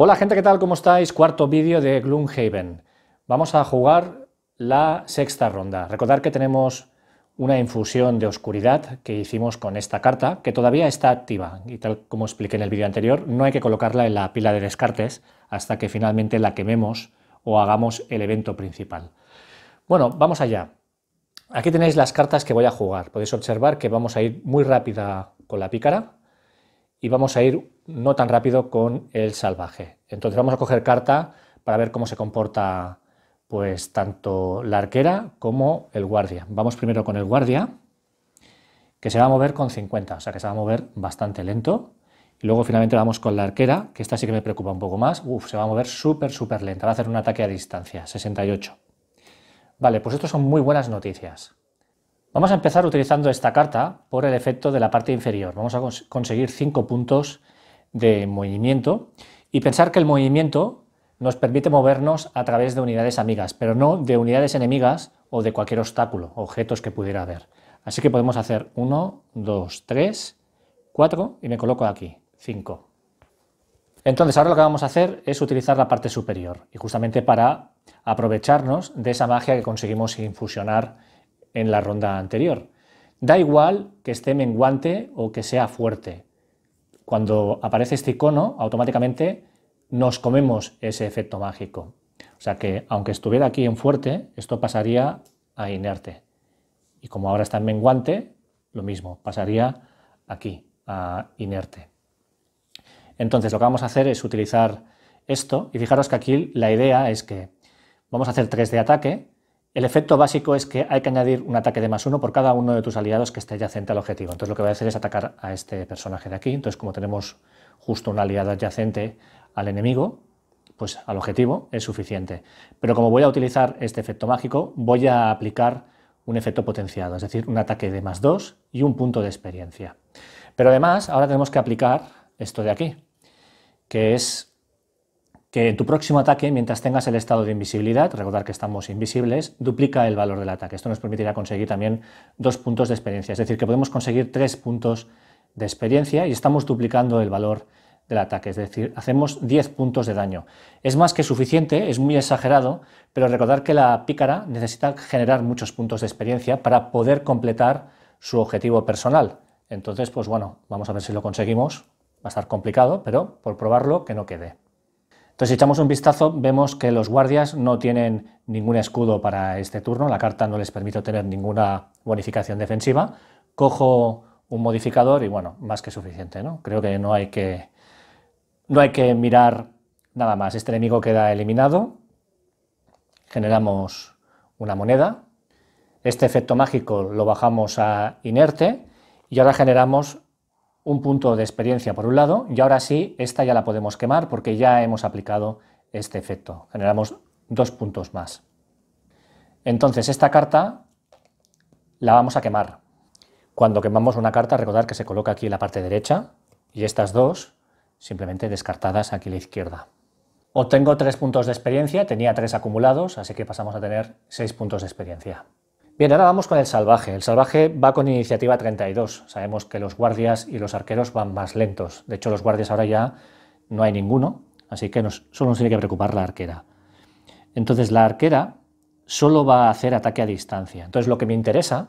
Hola gente, ¿qué tal? ¿Cómo estáis? Cuarto vídeo de Gloomhaven. Vamos a jugar la sexta ronda. Recordad que tenemos una infusión de oscuridad que hicimos con esta carta, que todavía está activa, y tal como expliqué en el vídeo anterior, no hay que colocarla en la pila de descartes hasta que finalmente la quememos o hagamos el evento principal. Bueno, vamos allá. Aquí tenéis las cartas que voy a jugar. Podéis observar que vamos a ir muy rápida con la pícara, y vamos a ir no tan rápido con el salvaje. Entonces vamos a coger carta para ver cómo se comporta pues tanto la arquera como el guardia. Vamos primero con el guardia, que se va a mover con 50, o sea que se va a mover bastante lento. Y luego finalmente vamos con la arquera, que esta sí que me preocupa un poco más. Uf, se va a mover súper, súper lenta, va a hacer un ataque a distancia, 68. Vale, pues esto son muy buenas noticias. Vamos a empezar utilizando esta carta por el efecto de la parte inferior. Vamos a conseguir 5 puntos de movimiento y pensar que el movimiento nos permite movernos a través de unidades amigas, pero no de unidades enemigas o de cualquier obstáculo, objetos que pudiera haber. Así que podemos hacer 1, 2, 3, 4 y me coloco aquí, 5. Entonces ahora lo que vamos a hacer es utilizar la parte superior y justamente para aprovecharnos de esa magia que conseguimos infusionar en la ronda anterior. Da igual que esté menguante o que sea fuerte. Cuando aparece este icono, automáticamente nos comemos ese efecto mágico. O sea que aunque estuviera aquí en fuerte, esto pasaría a inerte. Y como ahora está en menguante, lo mismo, pasaría aquí, a inerte. Entonces lo que vamos a hacer es utilizar esto y fijaros que aquí la idea es que vamos a hacer 3 de ataque, el efecto básico es que hay que añadir un ataque de más uno por cada uno de tus aliados que esté adyacente al objetivo. Entonces lo que voy a hacer es atacar a este personaje de aquí. Entonces como tenemos justo un aliado adyacente al enemigo, pues al objetivo es suficiente. Pero como voy a utilizar este efecto mágico, voy a aplicar un efecto potenciado, es decir, un ataque de más dos y un punto de experiencia. Pero además, ahora tenemos que aplicar esto de aquí, que es en tu próximo ataque, mientras tengas el estado de invisibilidad, recordar que estamos invisibles, duplica el valor del ataque. Esto nos permitirá conseguir también dos puntos de experiencia, es decir, que podemos conseguir tres puntos de experiencia y estamos duplicando el valor del ataque, es decir, hacemos 10 puntos de daño. Es más que suficiente, es muy exagerado, pero recordar que la pícara necesita generar muchos puntos de experiencia para poder completar su objetivo personal. Entonces, pues bueno, vamos a ver si lo conseguimos. Va a estar complicado, pero por probarlo que no quede. Entonces, echamos un vistazo, vemos que los guardias no tienen ningún escudo para este turno, la carta no les permite tener ninguna bonificación defensiva. Cojo un modificador y bueno, más que suficiente, ¿no? Creo que no hay que, no hay que mirar nada más. Este enemigo queda eliminado, generamos una moneda, este efecto mágico lo bajamos a inerte y ahora generamos un punto de experiencia por un lado y ahora sí, esta ya la podemos quemar porque ya hemos aplicado este efecto. Generamos dos puntos más. Entonces esta carta la vamos a quemar. Cuando quemamos una carta, recordar que se coloca aquí en la parte derecha y estas dos simplemente descartadas aquí a la izquierda. Obtengo tres puntos de experiencia, tenía tres acumulados, así que pasamos a tener seis puntos de experiencia. Bien, ahora vamos con el salvaje. El salvaje va con iniciativa 32. Sabemos que los guardias y los arqueros van más lentos. De hecho, los guardias ahora ya no hay ninguno, así que solo nos tiene que preocupar la arquera. Entonces, la arquera solo va a hacer ataque a distancia. Entonces, lo que me interesa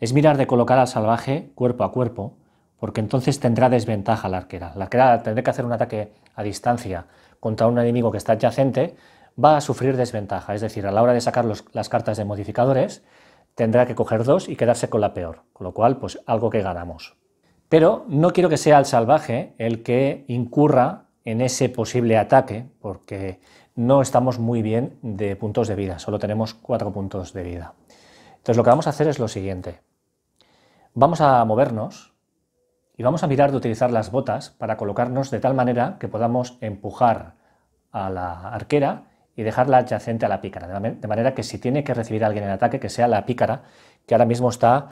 es mirar de colocar al salvaje cuerpo a cuerpo, porque entonces tendrá desventaja la arquera. La arquera tendrá que hacer un ataque a distancia contra un enemigo que está adyacente, va a sufrir desventaja. Es decir, a la hora de sacar las cartas de modificadores, tendrá que coger dos y quedarse con la peor, con lo cual, pues algo que ganamos. Pero no quiero que sea el salvaje el que incurra en ese posible ataque, porque no estamos muy bien de puntos de vida, solo tenemos cuatro puntos de vida. Entonces lo que vamos a hacer es lo siguiente. Vamos a movernos y vamos a mirar de utilizar las botas para colocarnos de tal manera que podamos empujar a la arquera y dejarla adyacente a la pícara, de manera que si tiene que recibir alguien el ataque, que sea la pícara, que ahora mismo está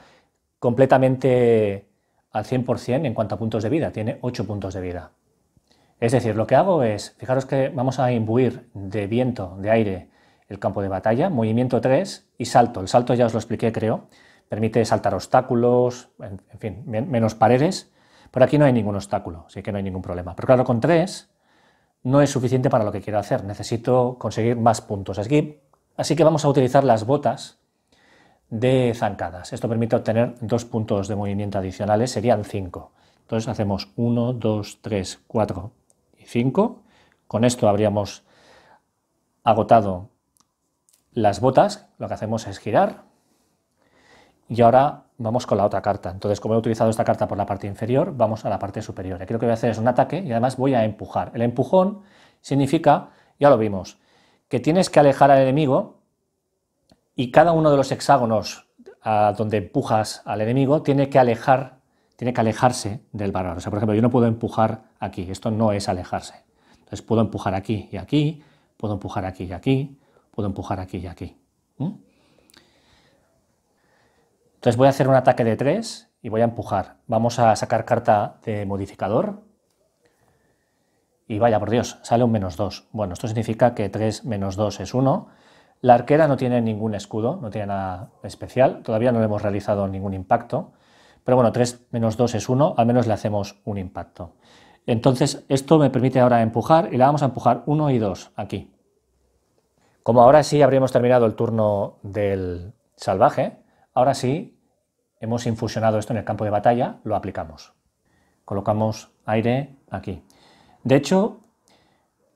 completamente al 100% en cuanto a puntos de vida, tiene 8 puntos de vida. Es decir, lo que hago es, fijaros que vamos a imbuir de viento, de aire, el campo de batalla, movimiento 3 y salto. El salto ya os lo expliqué, creo, permite saltar obstáculos, en, fin, menos paredes, pero aquí no hay ningún obstáculo, así que no hay ningún problema. Pero claro, con 3 no es suficiente para lo que quiero hacer, necesito conseguir más puntos aquí, así que vamos a utilizar las botas de zancadas. Esto permite obtener dos puntos de movimiento adicionales, serían cinco. Entonces hacemos 1, 2, 3, 4 y 5. Con esto habríamos agotado las botas, lo que hacemos es girar y ahora vamos con la otra carta. Entonces, como he utilizado esta carta por la parte inferior, vamos a la parte superior. Aquí lo que voy a hacer es un ataque y además voy a empujar. El empujón significa, ya lo vimos, que tienes que alejar al enemigo y cada uno de los hexágonos a donde empujas al enemigo tiene que alejar, tiene que alejarse del bárbaro. O sea, por ejemplo, yo no puedo empujar aquí, esto no es alejarse. Entonces puedo empujar aquí y aquí, puedo empujar aquí y aquí, puedo empujar aquí y aquí. ¿Mm? Entonces voy a hacer un ataque de 3 y voy a empujar. Vamos a sacar carta de modificador. Y vaya, por Dios, sale un menos 2. Bueno, esto significa que 3 menos 2 es 1. La arquera no tiene ningún escudo, no tiene nada especial. Todavía no le hemos realizado ningún impacto. Pero bueno, 3 menos 2 es 1, al menos le hacemos un impacto. Entonces, esto me permite ahora empujar y la vamos a empujar 1 y 2 aquí. Como ahora sí habríamos terminado el turno del salvaje, ahora sí hemos infusionado esto en el campo de batalla, lo aplicamos. Colocamos aire aquí. De hecho,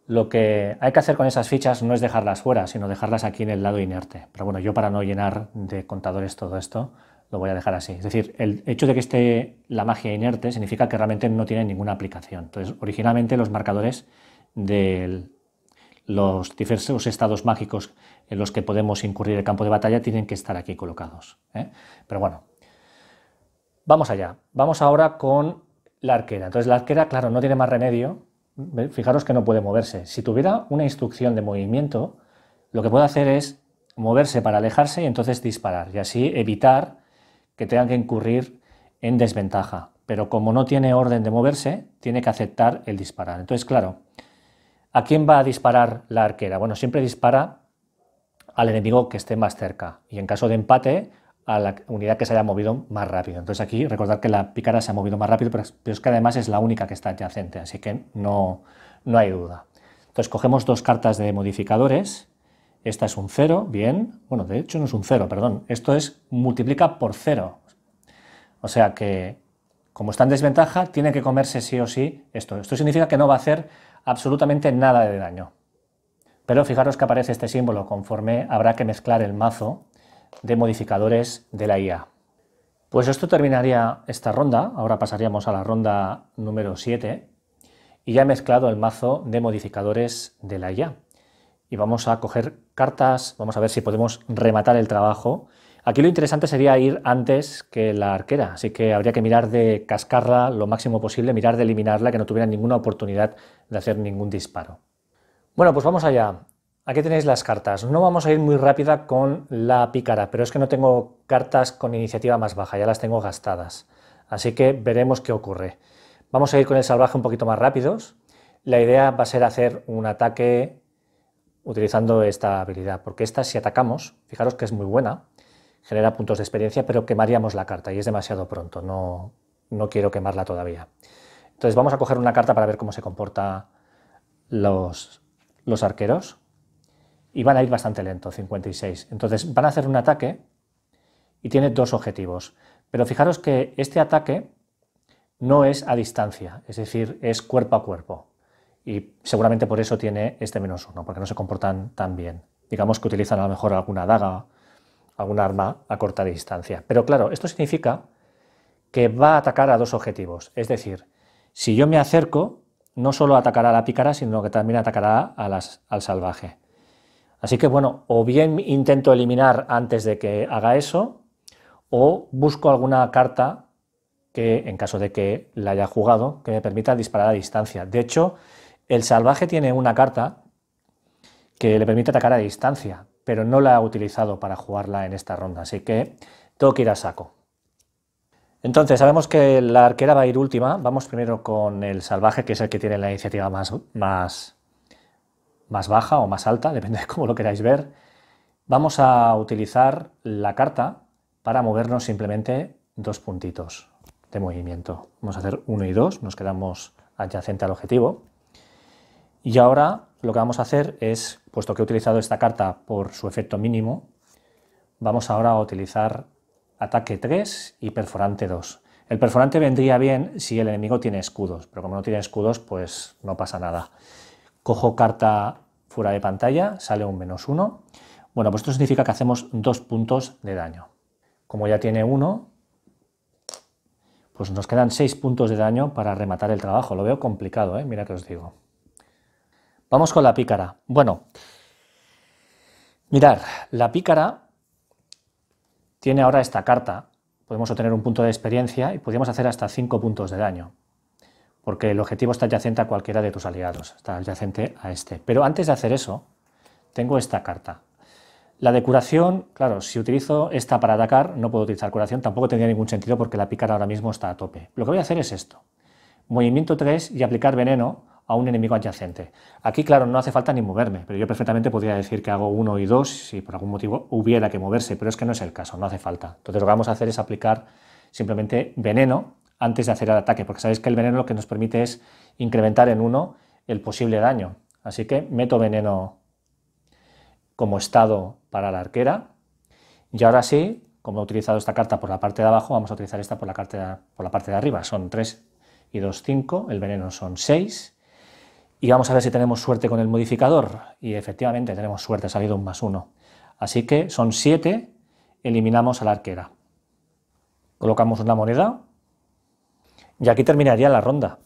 lo que hay que hacer con esas fichas no es dejarlas fuera, sino dejarlas aquí en el lado inerte. Pero bueno, yo para no llenar de contadores todo esto, lo voy a dejar así. Es decir, el hecho de que esté la magia inerte significa que realmente no tiene ninguna aplicación. Entonces, originalmente los marcadores de los diversos estados mágicos en los que podemos incurrir el campo de batalla tienen que estar aquí colocados. ¿eh? Pero bueno, Vamos allá, vamos ahora con la arquera. Entonces la arquera, claro, no tiene más remedio, fijaros que no puede moverse. Si tuviera una instrucción de movimiento, lo que puede hacer es moverse para alejarse y entonces disparar y así evitar que tengan que incurrir en desventaja. Pero como no tiene orden de moverse, tiene que aceptar el disparar. Entonces, claro, ¿a quién va a disparar la arquera? Bueno, siempre dispara al enemigo que esté más cerca. Y en caso de empate, a la unidad que se haya movido más rápido. Entonces aquí recordad que la picara se ha movido más rápido, pero, es que además es la única que está adyacente, así que no, no hay duda. Entonces cogemos dos cartas de modificadores, esta es un 0, bien, bueno, de hecho no es un 0, perdón, esto es multiplica por 0. O sea que, como está en desventaja, tiene que comerse sí o sí esto. Esto significa que no va a hacer absolutamente nada de daño. Pero fijaros que aparece este símbolo, conforme habrá que mezclar el mazo de modificadores de la IA. Pues esto terminaría esta ronda, ahora pasaríamos a la ronda número 7 y ya he mezclado el mazo de modificadores de la IA. Y vamos a coger cartas, vamos a ver si podemos rematar el trabajo. Aquí lo interesante sería ir antes que la arquera, así que habría que mirar de cascarla lo máximo posible, mirar de eliminarla, que no tuviera ninguna oportunidad de hacer ningún disparo. Bueno, pues vamos allá. Aquí tenéis las cartas. No vamos a ir muy rápida con la pícara, pero es que no tengo cartas con iniciativa más baja, ya las tengo gastadas. Así que veremos qué ocurre. Vamos a ir con el salvaje un poquito más rápidos. La idea va a ser hacer un ataque utilizando esta habilidad, porque esta si atacamos, fijaros que es muy buena, genera puntos de experiencia, pero quemaríamos la carta y es demasiado pronto, no, no quiero quemarla todavía. Entonces vamos a coger una carta para ver cómo se comporta los arqueros y van a ir bastante lento, 56. Entonces van a hacer un ataque y tiene dos objetivos. Pero fijaros que este ataque no es a distancia, es decir, es cuerpo a cuerpo. Y seguramente por eso tiene este menos uno, porque no se comportan tan bien. Digamos que utilizan a lo mejor alguna daga, algún arma a corta distancia. Pero claro, esto significa que va a atacar a dos objetivos. Es decir, si yo me acerco, no solo atacará a la pícara, sino que también atacará al salvaje. Así que bueno, o bien intento eliminar antes de que haga eso, o busco alguna carta que, en caso de que la haya jugado, que me permita disparar a distancia. De hecho, el salvaje tiene una carta que le permite atacar a distancia, pero no la ha utilizado para jugarla en esta ronda, así que tengo que ir a saco. Entonces, sabemos que la arquera va a ir última, vamos primero con el salvaje, que es el que tiene la iniciativa más, más más baja o más alta, depende de cómo lo queráis ver, vamos a utilizar la carta para movernos simplemente dos puntitos de movimiento. Vamos a hacer uno y dos, nos quedamos adyacente al objetivo. Y ahora lo que vamos a hacer es, puesto que he utilizado esta carta por su efecto mínimo, vamos ahora a utilizar ataque 3 y perforante 2. El perforante vendría bien si el enemigo tiene escudos, pero como no tiene escudos, pues no pasa nada cojo carta fuera de pantalla, sale un menos uno. Bueno, pues esto significa que hacemos dos puntos de daño. Como ya tiene uno, pues nos quedan seis puntos de daño para rematar el trabajo. Lo veo complicado, ¿eh? mira que os digo. Vamos con la pícara. Bueno, mirar, la pícara tiene ahora esta carta. Podemos obtener un punto de experiencia y podríamos hacer hasta cinco puntos de daño porque el objetivo está adyacente a cualquiera de tus aliados, está adyacente a este. Pero antes de hacer eso, tengo esta carta. La de curación, claro, si utilizo esta para atacar, no puedo utilizar curación, tampoco tendría ningún sentido porque la picar ahora mismo está a tope. Lo que voy a hacer es esto. Movimiento 3 y aplicar veneno a un enemigo adyacente. Aquí, claro, no hace falta ni moverme, pero yo perfectamente podría decir que hago 1 y 2 si por algún motivo hubiera que moverse, pero es que no es el caso, no hace falta. Entonces lo que vamos a hacer es aplicar simplemente veneno antes de hacer el ataque, porque sabéis que el veneno lo que nos permite es incrementar en uno el posible daño. Así que meto veneno como estado para la arquera. Y ahora sí, como he utilizado esta carta por la parte de abajo, vamos a utilizar esta por la, carta, por la parte de arriba. Son 3 y 2, 5, el veneno son 6. Y vamos a ver si tenemos suerte con el modificador. Y efectivamente tenemos suerte, ha salido un más 1. Así que son 7, eliminamos a la arquera. Colocamos una moneda y aquí terminaría la ronda.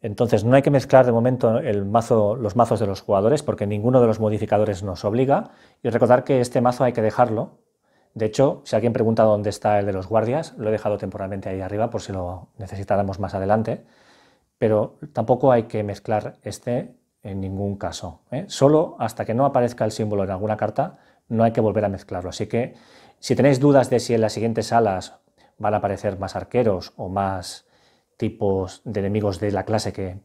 Entonces no hay que mezclar de momento el mazo, los mazos de los jugadores porque ninguno de los modificadores nos obliga. Y recordar que este mazo hay que dejarlo. De hecho, si alguien pregunta dónde está el de los guardias, lo he dejado temporalmente ahí arriba por si lo necesitáramos más adelante. Pero tampoco hay que mezclar este en ningún caso. ¿eh? Solo hasta que no aparezca el símbolo en alguna carta no hay que volver a mezclarlo. Así que si tenéis dudas de si en las siguientes salas van a aparecer más arqueros o más tipos de enemigos de la clase que,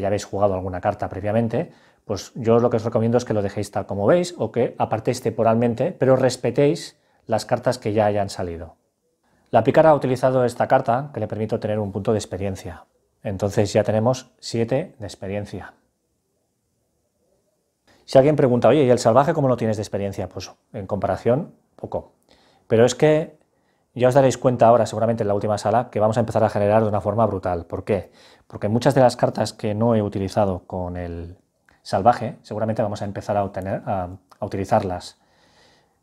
ya habéis jugado alguna carta previamente, pues yo lo que os recomiendo es que lo dejéis tal como veis o que apartéis temporalmente, pero respetéis las cartas que ya hayan salido. La Picara ha utilizado esta carta que le permite tener un punto de experiencia. Entonces ya tenemos 7 de experiencia. Si alguien pregunta, oye, ¿y el salvaje cómo lo tienes de experiencia? Pues en comparación, poco. Pero es que ya os daréis cuenta ahora, seguramente en la última sala, que vamos a empezar a generar de una forma brutal. ¿Por qué? Porque muchas de las cartas que no he utilizado con el salvaje, seguramente vamos a empezar a, utilizarlas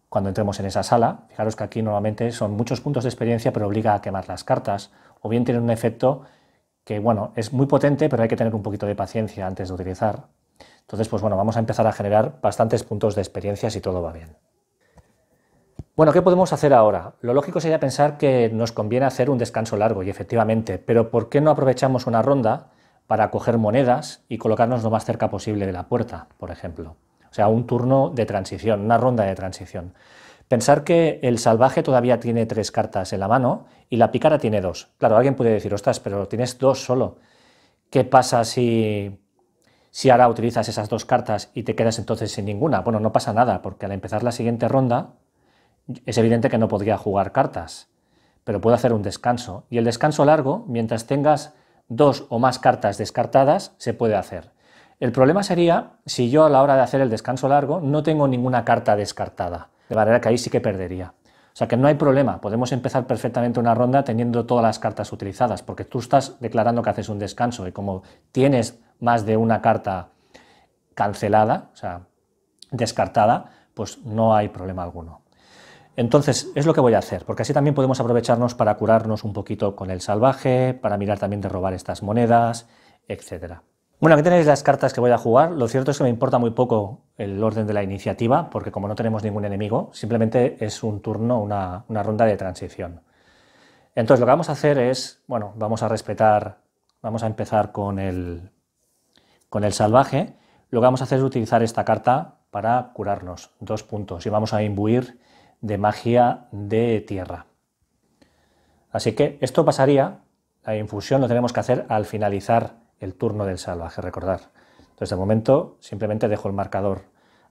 cuando entremos en esa sala. Fijaros que aquí normalmente son muchos puntos de experiencia, pero obliga a quemar las cartas, o bien tiene un efecto que, bueno, es muy potente, pero hay que tener un poquito de paciencia antes de utilizar. Entonces, pues bueno, vamos a empezar a generar bastantes puntos de experiencia si todo va bien. Bueno, ¿qué podemos hacer ahora? Lo lógico sería pensar que nos conviene hacer un descanso largo, y efectivamente, pero ¿por qué no aprovechamos una ronda para coger monedas y colocarnos lo más cerca posible de la puerta, por ejemplo? O sea, un turno de transición, una ronda de transición. Pensar que el salvaje todavía tiene tres cartas en la mano y la picara tiene dos. Claro, alguien puede decir, ostras, pero tienes dos solo. ¿Qué pasa si, si ahora utilizas esas dos cartas y te quedas entonces sin ninguna? Bueno, no pasa nada, porque al empezar la siguiente ronda es evidente que no podría jugar cartas, pero puedo hacer un descanso. Y el descanso largo, mientras tengas dos o más cartas descartadas, se puede hacer. El problema sería si yo a la hora de hacer el descanso largo no tengo ninguna carta descartada, de manera que ahí sí que perdería. O sea que no hay problema, podemos empezar perfectamente una ronda teniendo todas las cartas utilizadas, porque tú estás declarando que haces un descanso y como tienes más de una carta cancelada, o sea, descartada, pues no hay problema alguno. Entonces, es lo que voy a hacer, porque así también podemos aprovecharnos para curarnos un poquito con el salvaje, para mirar también de robar estas monedas, etc. Bueno, aquí tenéis las cartas que voy a jugar. Lo cierto es que me importa muy poco el orden de la iniciativa, porque como no tenemos ningún enemigo, simplemente es un turno, una, ronda de transición. Entonces, lo que vamos a hacer es, bueno, vamos a respetar, vamos a empezar con el, con el salvaje. Lo que vamos a hacer es utilizar esta carta para curarnos, dos puntos, y vamos a imbuir de magia de tierra. Así que esto pasaría, la infusión lo tenemos que hacer al finalizar el turno del salvaje, recordar. Entonces de momento simplemente dejo el marcador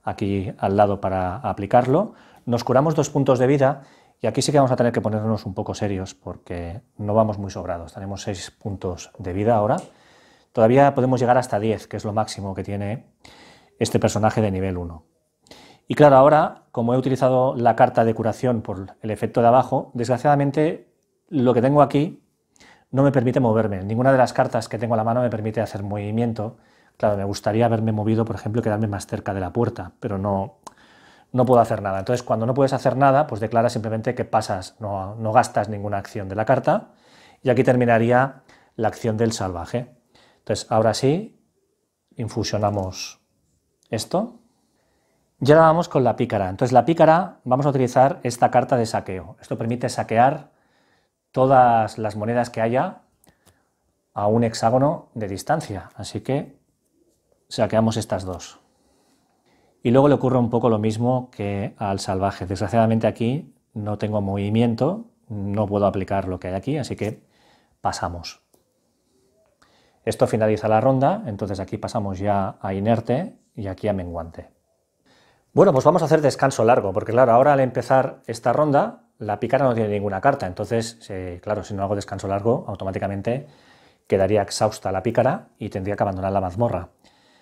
aquí al lado para aplicarlo. Nos curamos dos puntos de vida y aquí sí que vamos a tener que ponernos un poco serios porque no vamos muy sobrados. Tenemos seis puntos de vida ahora. Todavía podemos llegar hasta 10, que es lo máximo que tiene este personaje de nivel 1. Y claro, ahora, como he utilizado la carta de curación por el efecto de abajo, desgraciadamente lo que tengo aquí no me permite moverme. Ninguna de las cartas que tengo a la mano me permite hacer movimiento. Claro, me gustaría haberme movido, por ejemplo, quedarme más cerca de la puerta, pero no, no puedo hacer nada. Entonces, cuando no puedes hacer nada, pues declara simplemente que pasas, no, no gastas ninguna acción de la carta. Y aquí terminaría la acción del salvaje. Entonces, ahora sí, infusionamos esto. Y ahora vamos con la pícara. Entonces, la pícara, vamos a utilizar esta carta de saqueo. Esto permite saquear todas las monedas que haya a un hexágono de distancia. Así que saqueamos estas dos. Y luego le ocurre un poco lo mismo que al salvaje. Desgraciadamente aquí no tengo movimiento, no puedo aplicar lo que hay aquí, así que pasamos. Esto finaliza la ronda, entonces aquí pasamos ya a inerte y aquí a menguante. Bueno, pues vamos a hacer descanso largo, porque claro, ahora al empezar esta ronda, la pícara no tiene ninguna carta, entonces, eh, claro, si no hago descanso largo, automáticamente quedaría exhausta la pícara y tendría que abandonar la mazmorra.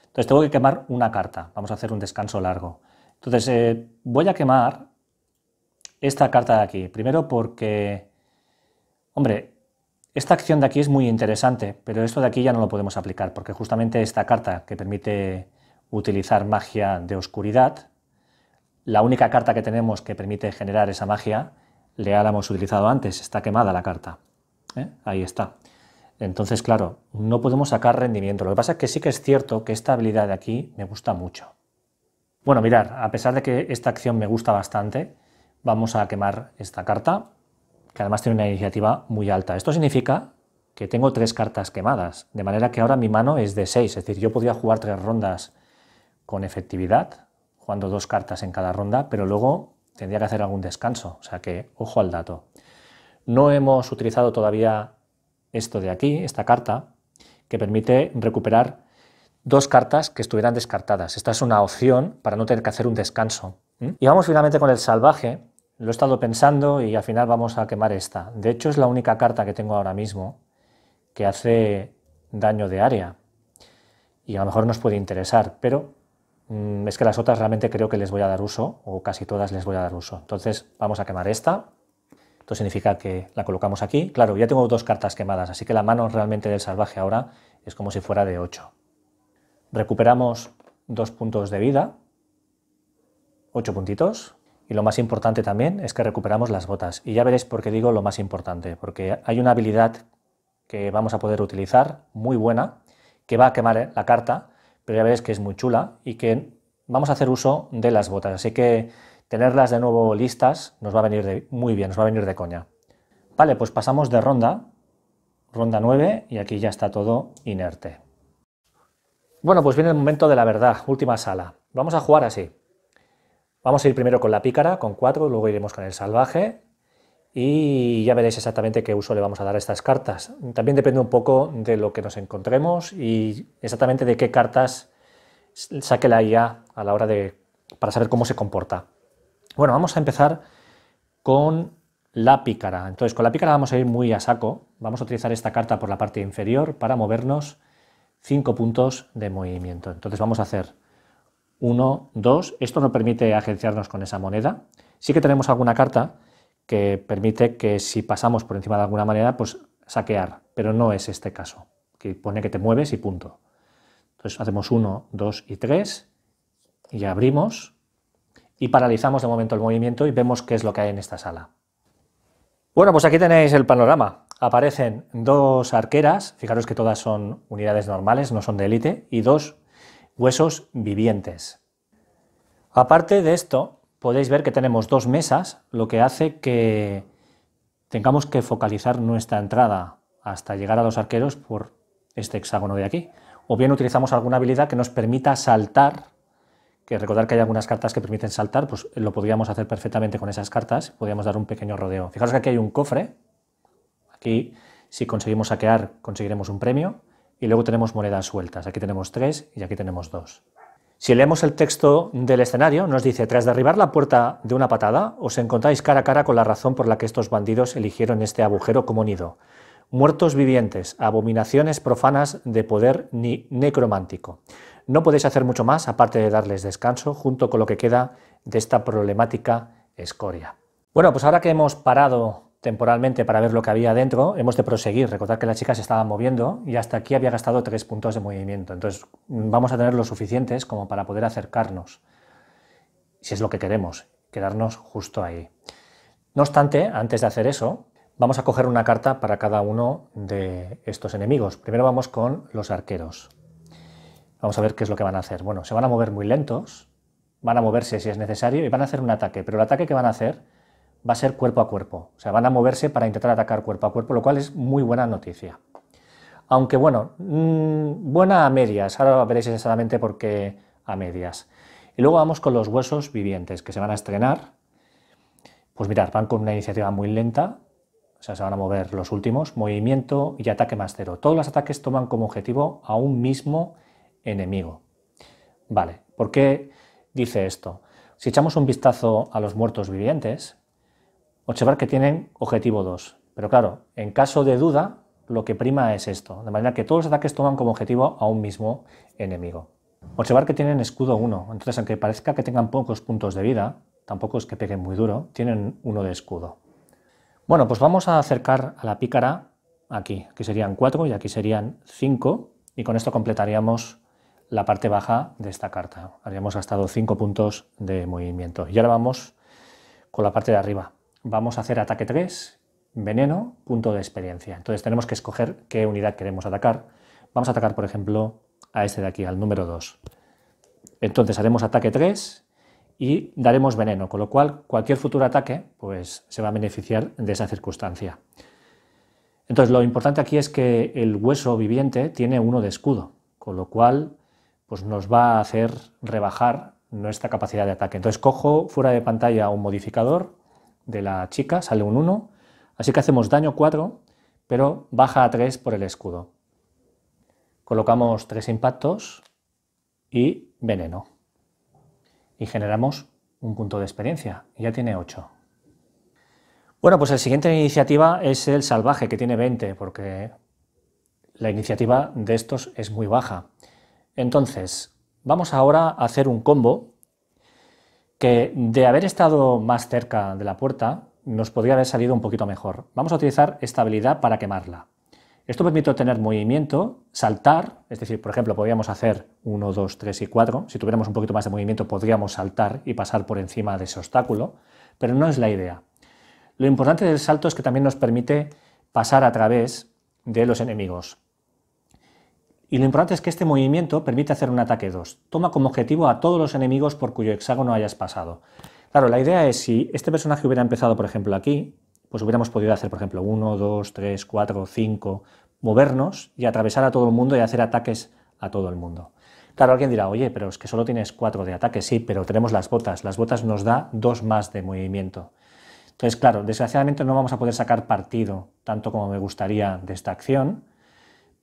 Entonces tengo que quemar una carta, vamos a hacer un descanso largo. Entonces eh, voy a quemar esta carta de aquí, primero porque, hombre, esta acción de aquí es muy interesante, pero esto de aquí ya no lo podemos aplicar, porque justamente esta carta que permite utilizar magia de oscuridad, la única carta que tenemos que permite generar esa magia, la hemos utilizado antes, está quemada la carta. ¿eh? Ahí está. Entonces, claro, no podemos sacar rendimiento. Lo que pasa es que sí que es cierto que esta habilidad de aquí me gusta mucho. Bueno, mirar, a pesar de que esta acción me gusta bastante, vamos a quemar esta carta, que además tiene una iniciativa muy alta. Esto significa que tengo tres cartas quemadas, de manera que ahora mi mano es de seis, es decir, yo podría jugar tres rondas con efectividad, jugando dos cartas en cada ronda, pero luego tendría que hacer algún descanso, o sea que ojo al dato. No hemos utilizado todavía esto de aquí, esta carta, que permite recuperar dos cartas que estuvieran descartadas. Esta es una opción para no tener que hacer un descanso. ¿Mm? Y vamos finalmente con el salvaje. Lo he estado pensando y al final vamos a quemar esta. De hecho es la única carta que tengo ahora mismo que hace daño de área. Y a lo mejor nos puede interesar, pero Mm, es que las otras realmente creo que les voy a dar uso, o casi todas les voy a dar uso. Entonces vamos a quemar esta. Esto significa que la colocamos aquí. Claro, ya tengo dos cartas quemadas, así que la mano realmente del salvaje ahora es como si fuera de 8. Recuperamos dos puntos de vida, 8 puntitos. Y lo más importante también es que recuperamos las botas. Y ya veréis por qué digo lo más importante, porque hay una habilidad que vamos a poder utilizar muy buena, que va a quemar la carta, pero ya que es muy chula y que vamos a hacer uso de las botas, así que tenerlas de nuevo listas nos va a venir muy bien, nos va a venir de coña. Vale, pues pasamos de ronda, ronda 9 y aquí ya está todo inerte. Bueno, pues viene el momento de la verdad, última sala. Vamos a jugar así. Vamos a ir primero con la pícara, con 4, luego iremos con el salvaje, y ya veréis exactamente qué uso le vamos a dar a estas cartas. También depende un poco de lo que nos encontremos y exactamente de qué cartas saque la IA a la hora de para saber cómo se comporta. Bueno, vamos a empezar con la pícara. Entonces, con la pícara vamos a ir muy a saco. Vamos a utilizar esta carta por la parte inferior para movernos cinco puntos de movimiento. Entonces vamos a hacer uno, 2. Esto nos permite agenciarnos con esa moneda. Sí que tenemos alguna carta que permite que si pasamos por encima de alguna manera, pues saquear, pero no es este caso, que pone que te mueves y punto. Entonces hacemos 1, 2 y 3 y abrimos y paralizamos de momento el movimiento y vemos qué es lo que hay en esta sala. Bueno, pues aquí tenéis el panorama. Aparecen dos arqueras, fijaros que todas son unidades normales, no son de élite, y dos huesos vivientes. Aparte de esto, podéis ver que tenemos dos mesas, lo que hace que tengamos que focalizar nuestra entrada hasta llegar a los arqueros por este hexágono de aquí. O bien utilizamos alguna habilidad que nos permita saltar, que recordar que hay algunas cartas que permiten saltar, pues lo podríamos hacer perfectamente con esas cartas, podríamos dar un pequeño rodeo. Fijaros que aquí hay un cofre, aquí si conseguimos saquear conseguiremos un premio, y luego tenemos monedas sueltas, aquí tenemos tres y aquí tenemos dos. Si leemos el texto del escenario, nos dice, tras derribar la puerta de una patada, os encontráis cara a cara con la razón por la que estos bandidos eligieron este agujero como nido. Muertos vivientes, abominaciones profanas de poder ni necromántico. No podéis hacer mucho más aparte de darles descanso junto con lo que queda de esta problemática escoria. Bueno, pues ahora que hemos parado temporalmente para ver lo que había dentro, hemos de proseguir. Recordar que la chica se estaba moviendo y hasta aquí había gastado tres puntos de movimiento. Entonces vamos a tener lo suficientes como para poder acercarnos, si es lo que queremos, quedarnos justo ahí. No obstante, antes de hacer eso, vamos a coger una carta para cada uno de estos enemigos. Primero vamos con los arqueros. Vamos a ver qué es lo que van a hacer. Bueno, se van a mover muy lentos, van a moverse si es necesario y van a hacer un ataque, pero el ataque que van a hacer va a ser cuerpo a cuerpo. O sea, van a moverse para intentar atacar cuerpo a cuerpo, lo cual es muy buena noticia. Aunque bueno, mm, buena a medias, ahora veréis exactamente por qué a medias. Y luego vamos con los huesos vivientes que se van a estrenar. Pues mirad, van con una iniciativa muy lenta, o sea, se van a mover los últimos, movimiento y ataque más cero. Todos los ataques toman como objetivo a un mismo enemigo. Vale, ¿por qué dice esto? Si echamos un vistazo a los muertos vivientes, observar que tienen objetivo 2. Pero claro, en caso de duda, lo que prima es esto, de manera que todos los ataques toman como objetivo a un mismo enemigo. Observar que tienen escudo 1, entonces aunque parezca que tengan pocos puntos de vida, tampoco es que peguen muy duro, tienen uno de escudo. Bueno, pues vamos a acercar a la pícara aquí, que serían 4 y aquí serían 5, y con esto completaríamos la parte baja de esta carta. Habríamos gastado 5 puntos de movimiento. Y ahora vamos con la parte de arriba vamos a hacer ataque 3, veneno, punto de experiencia. Entonces tenemos que escoger qué unidad queremos atacar. Vamos a atacar, por ejemplo, a este de aquí, al número 2. Entonces haremos ataque 3 y daremos veneno, con lo cual cualquier futuro ataque pues, se va a beneficiar de esa circunstancia. Entonces lo importante aquí es que el hueso viviente tiene uno de escudo, con lo cual pues, nos va a hacer rebajar nuestra capacidad de ataque. Entonces cojo fuera de pantalla un modificador, de la chica, sale un 1, así que hacemos daño 4, pero baja a 3 por el escudo. Colocamos 3 impactos y veneno. Y generamos un punto de experiencia, ya tiene 8. Bueno, pues la siguiente iniciativa es el salvaje, que tiene 20, porque la iniciativa de estos es muy baja. Entonces, vamos ahora a hacer un combo que de haber estado más cerca de la puerta nos podría haber salido un poquito mejor. Vamos a utilizar esta habilidad para quemarla. Esto permite obtener movimiento, saltar, es decir, por ejemplo, podríamos hacer 1, 2, 3 y 4. Si tuviéramos un poquito más de movimiento, podríamos saltar y pasar por encima de ese obstáculo, pero no es la idea. Lo importante del salto es que también nos permite pasar a través de los enemigos. Y lo importante es que este movimiento permite hacer un ataque 2. Toma como objetivo a todos los enemigos por cuyo hexágono hayas pasado. Claro, la idea es si este personaje hubiera empezado, por ejemplo, aquí, pues hubiéramos podido hacer, por ejemplo, 1, 2, 3, 4, 5, movernos y atravesar a todo el mundo y hacer ataques a todo el mundo. Claro, alguien dirá, oye, pero es que solo tienes 4 de ataque, sí, pero tenemos las botas. Las botas nos da 2 más de movimiento. Entonces, claro, desgraciadamente no vamos a poder sacar partido tanto como me gustaría de esta acción,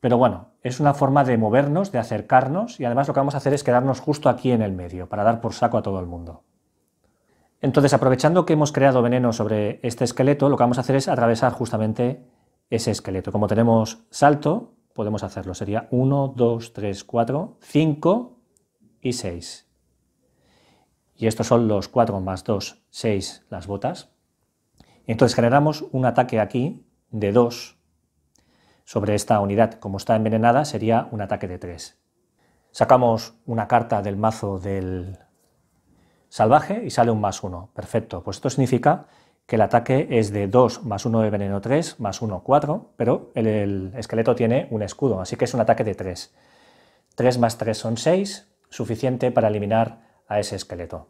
pero bueno, es una forma de movernos, de acercarnos y además lo que vamos a hacer es quedarnos justo aquí en el medio para dar por saco a todo el mundo. Entonces, aprovechando que hemos creado veneno sobre este esqueleto, lo que vamos a hacer es atravesar justamente ese esqueleto. Como tenemos salto, podemos hacerlo. Sería 1, 2, 3, 4, 5 y 6. Y estos son los 4 más 2, 6, las botas. Entonces generamos un ataque aquí de 2 sobre esta unidad. Como está envenenada, sería un ataque de 3. Sacamos una carta del mazo del salvaje y sale un más 1. Perfecto, pues esto significa que el ataque es de 2 más 1 de veneno 3 más 1, 4, pero el, esqueleto tiene un escudo, así que es un ataque de 3. 3 más 3 son 6, suficiente para eliminar a ese esqueleto.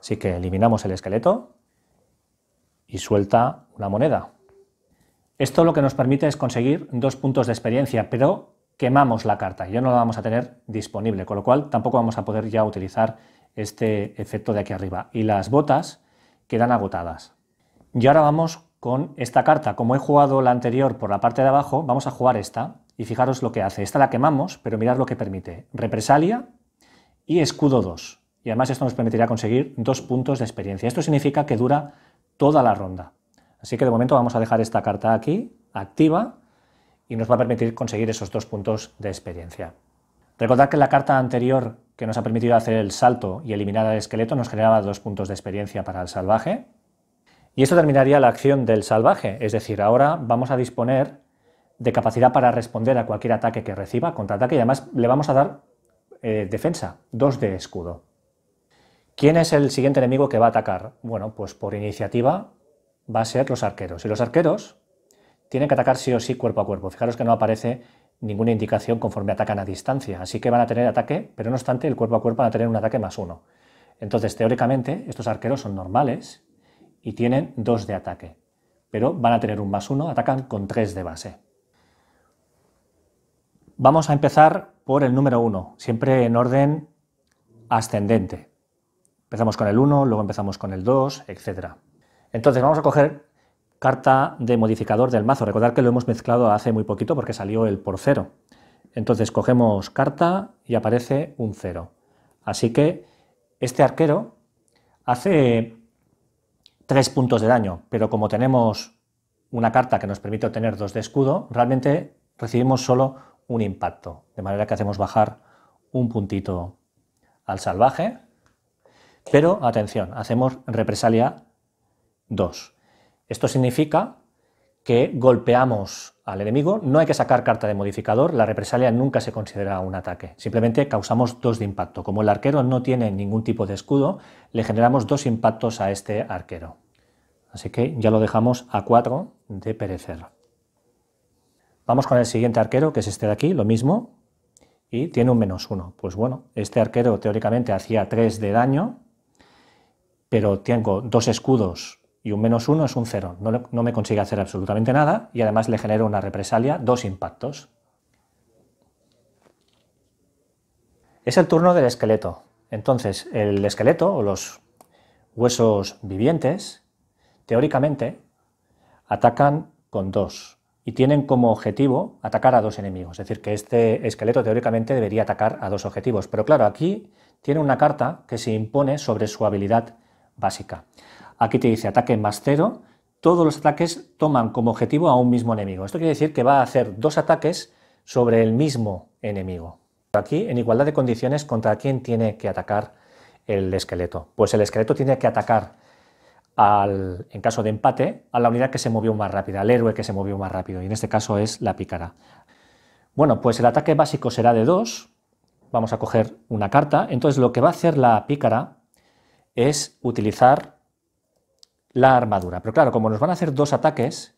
Así que eliminamos el esqueleto y suelta una moneda. Esto lo que nos permite es conseguir dos puntos de experiencia, pero quemamos la carta, ya no la vamos a tener disponible, con lo cual tampoco vamos a poder ya utilizar este efecto de aquí arriba. Y las botas quedan agotadas. Y ahora vamos con esta carta. Como he jugado la anterior por la parte de abajo, vamos a jugar esta. Y fijaros lo que hace. Esta la quemamos, pero mirad lo que permite. Represalia y escudo 2. Y además esto nos permitirá conseguir dos puntos de experiencia. Esto significa que dura toda la ronda. Así que de momento vamos a dejar esta carta aquí, activa, y nos va a permitir conseguir esos dos puntos de experiencia. Recordad que la carta anterior que nos ha permitido hacer el salto y eliminar al esqueleto nos generaba dos puntos de experiencia para el salvaje. Y esto terminaría la acción del salvaje, es decir, ahora vamos a disponer de capacidad para responder a cualquier ataque que reciba, contraataque, y además le vamos a dar eh, defensa, dos de escudo. ¿Quién es el siguiente enemigo que va a atacar? Bueno, pues por iniciativa va a ser los arqueros. Y los arqueros tienen que atacar sí o sí cuerpo a cuerpo. Fijaros que no aparece ninguna indicación conforme atacan a distancia. Así que van a tener ataque, pero no obstante, el cuerpo a cuerpo van a tener un ataque más uno. Entonces, teóricamente, estos arqueros son normales y tienen dos de ataque, pero van a tener un más uno, atacan con tres de base. Vamos a empezar por el número uno, siempre en orden ascendente. Empezamos con el 1, luego empezamos con el 2, etcétera. Entonces vamos a coger carta de modificador del mazo. Recordad que lo hemos mezclado hace muy poquito porque salió el por cero. Entonces cogemos carta y aparece un cero. Así que este arquero hace tres puntos de daño, pero como tenemos una carta que nos permite obtener dos de escudo, realmente recibimos solo un impacto, de manera que hacemos bajar un puntito al salvaje, pero atención, hacemos represalia 2. Esto significa que golpeamos al enemigo, no hay que sacar carta de modificador, la represalia nunca se considera un ataque, simplemente causamos 2 de impacto. Como el arquero no tiene ningún tipo de escudo, le generamos dos impactos a este arquero. Así que ya lo dejamos a 4 de perecer. Vamos con el siguiente arquero, que es este de aquí, lo mismo, y tiene un menos 1. Pues bueno, este arquero teóricamente hacía 3 de daño, pero tengo dos escudos y un menos uno es un cero. No, me consigue hacer absolutamente nada y además le genero una represalia, dos impactos. Es el turno del esqueleto. Entonces, el esqueleto o los huesos vivientes, teóricamente, atacan con dos y tienen como objetivo atacar a dos enemigos. Es decir, que este esqueleto teóricamente debería atacar a dos objetivos. Pero claro, aquí tiene una carta que se impone sobre su habilidad básica. Aquí te dice ataque más cero. Todos los ataques toman como objetivo a un mismo enemigo. Esto quiere decir que va a hacer dos ataques sobre el mismo enemigo. Aquí, en igualdad de condiciones, ¿contra quién tiene que atacar el esqueleto? Pues el esqueleto tiene que atacar, al, en caso de empate, a la unidad que se movió más rápido, al héroe que se movió más rápido, y en este caso es la pícara. Bueno, pues el ataque básico será de dos. vamos a coger una carta, entonces lo que va a hacer la pícara es utilizar la armadura. Pero claro, como nos van a hacer dos ataques,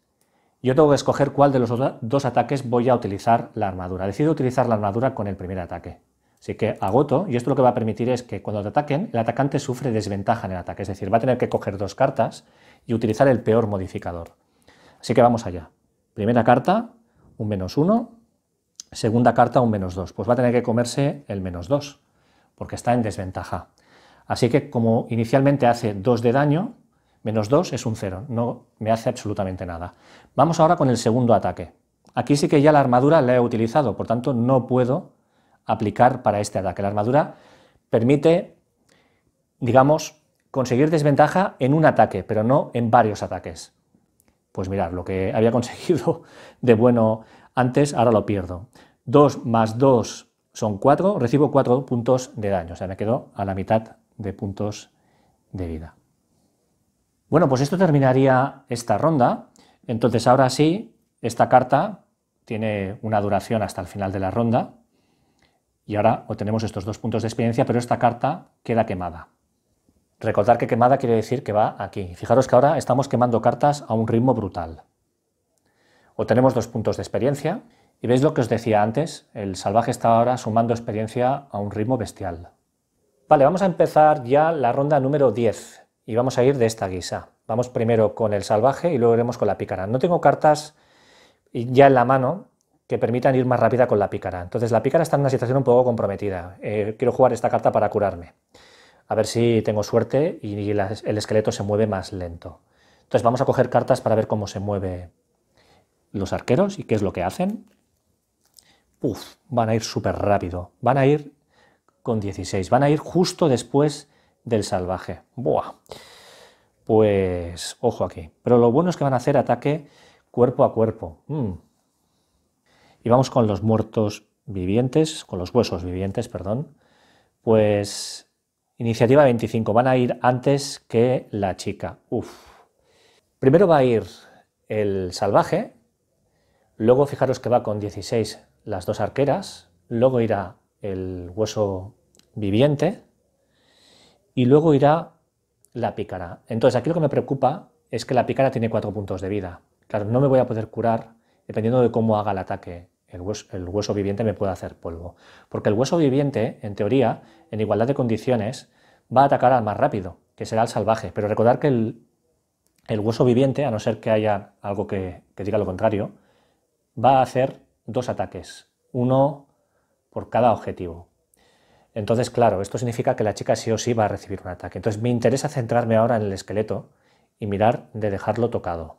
yo tengo que escoger cuál de los dos ataques voy a utilizar la armadura. Decido utilizar la armadura con el primer ataque. Así que agoto, y esto lo que va a permitir es que cuando te ataquen, el atacante sufre desventaja en el ataque, es decir, va a tener que coger dos cartas y utilizar el peor modificador. Así que vamos allá. Primera carta, un menos uno. Segunda carta, un menos dos. Pues va a tener que comerse el menos dos, porque está en desventaja. Así que como inicialmente hace dos de daño, Menos 2 es un 0, no me hace absolutamente nada. Vamos ahora con el segundo ataque. Aquí sí que ya la armadura la he utilizado, por tanto no puedo aplicar para este ataque. La armadura permite, digamos, conseguir desventaja en un ataque, pero no en varios ataques. Pues mirad, lo que había conseguido de bueno antes, ahora lo pierdo. 2 más 2 son 4, recibo 4 puntos de daño, o sea, me quedo a la mitad de puntos de vida. Bueno, pues esto terminaría esta ronda. Entonces, ahora sí, esta carta tiene una duración hasta el final de la ronda. Y ahora obtenemos estos dos puntos de experiencia, pero esta carta queda quemada. Recordar que quemada quiere decir que va aquí. Fijaros que ahora estamos quemando cartas a un ritmo brutal. O tenemos dos puntos de experiencia. Y veis lo que os decía antes, el salvaje está ahora sumando experiencia a un ritmo bestial. Vale, vamos a empezar ya la ronda número 10, y vamos a ir de esta guisa. Vamos primero con el salvaje y luego iremos con la pícara. No tengo cartas ya en la mano que permitan ir más rápida con la pícara. Entonces la pícara está en una situación un poco comprometida. Eh, quiero jugar esta carta para curarme. A ver si tengo suerte y el esqueleto se mueve más lento. Entonces vamos a coger cartas para ver cómo se mueve los arqueros y qué es lo que hacen. Uf, van a ir súper rápido. Van a ir con 16. Van a ir justo después del salvaje. Buah. Pues ojo aquí. Pero lo bueno es que van a hacer ataque cuerpo a cuerpo. Mm. Y vamos con los muertos vivientes, con los huesos vivientes, perdón. Pues iniciativa 25. Van a ir antes que la chica. Uf. Primero va a ir el salvaje. Luego fijaros que va con 16 las dos arqueras. Luego irá el hueso viviente y luego irá la pícara. Entonces, aquí lo que me preocupa es que la pícara tiene cuatro puntos de vida. Claro, no me voy a poder curar dependiendo de cómo haga el ataque. El hueso, viviente me puede hacer polvo. Porque el hueso viviente, en teoría, en igualdad de condiciones, va a atacar al más rápido, que será el salvaje. Pero recordar que el, hueso viviente, a no ser que haya algo que diga lo contrario, va a hacer dos ataques, uno por cada objetivo. Entonces, claro, esto significa que la chica sí o sí va a recibir un ataque. Entonces, me interesa centrarme ahora en el esqueleto y mirar de dejarlo tocado.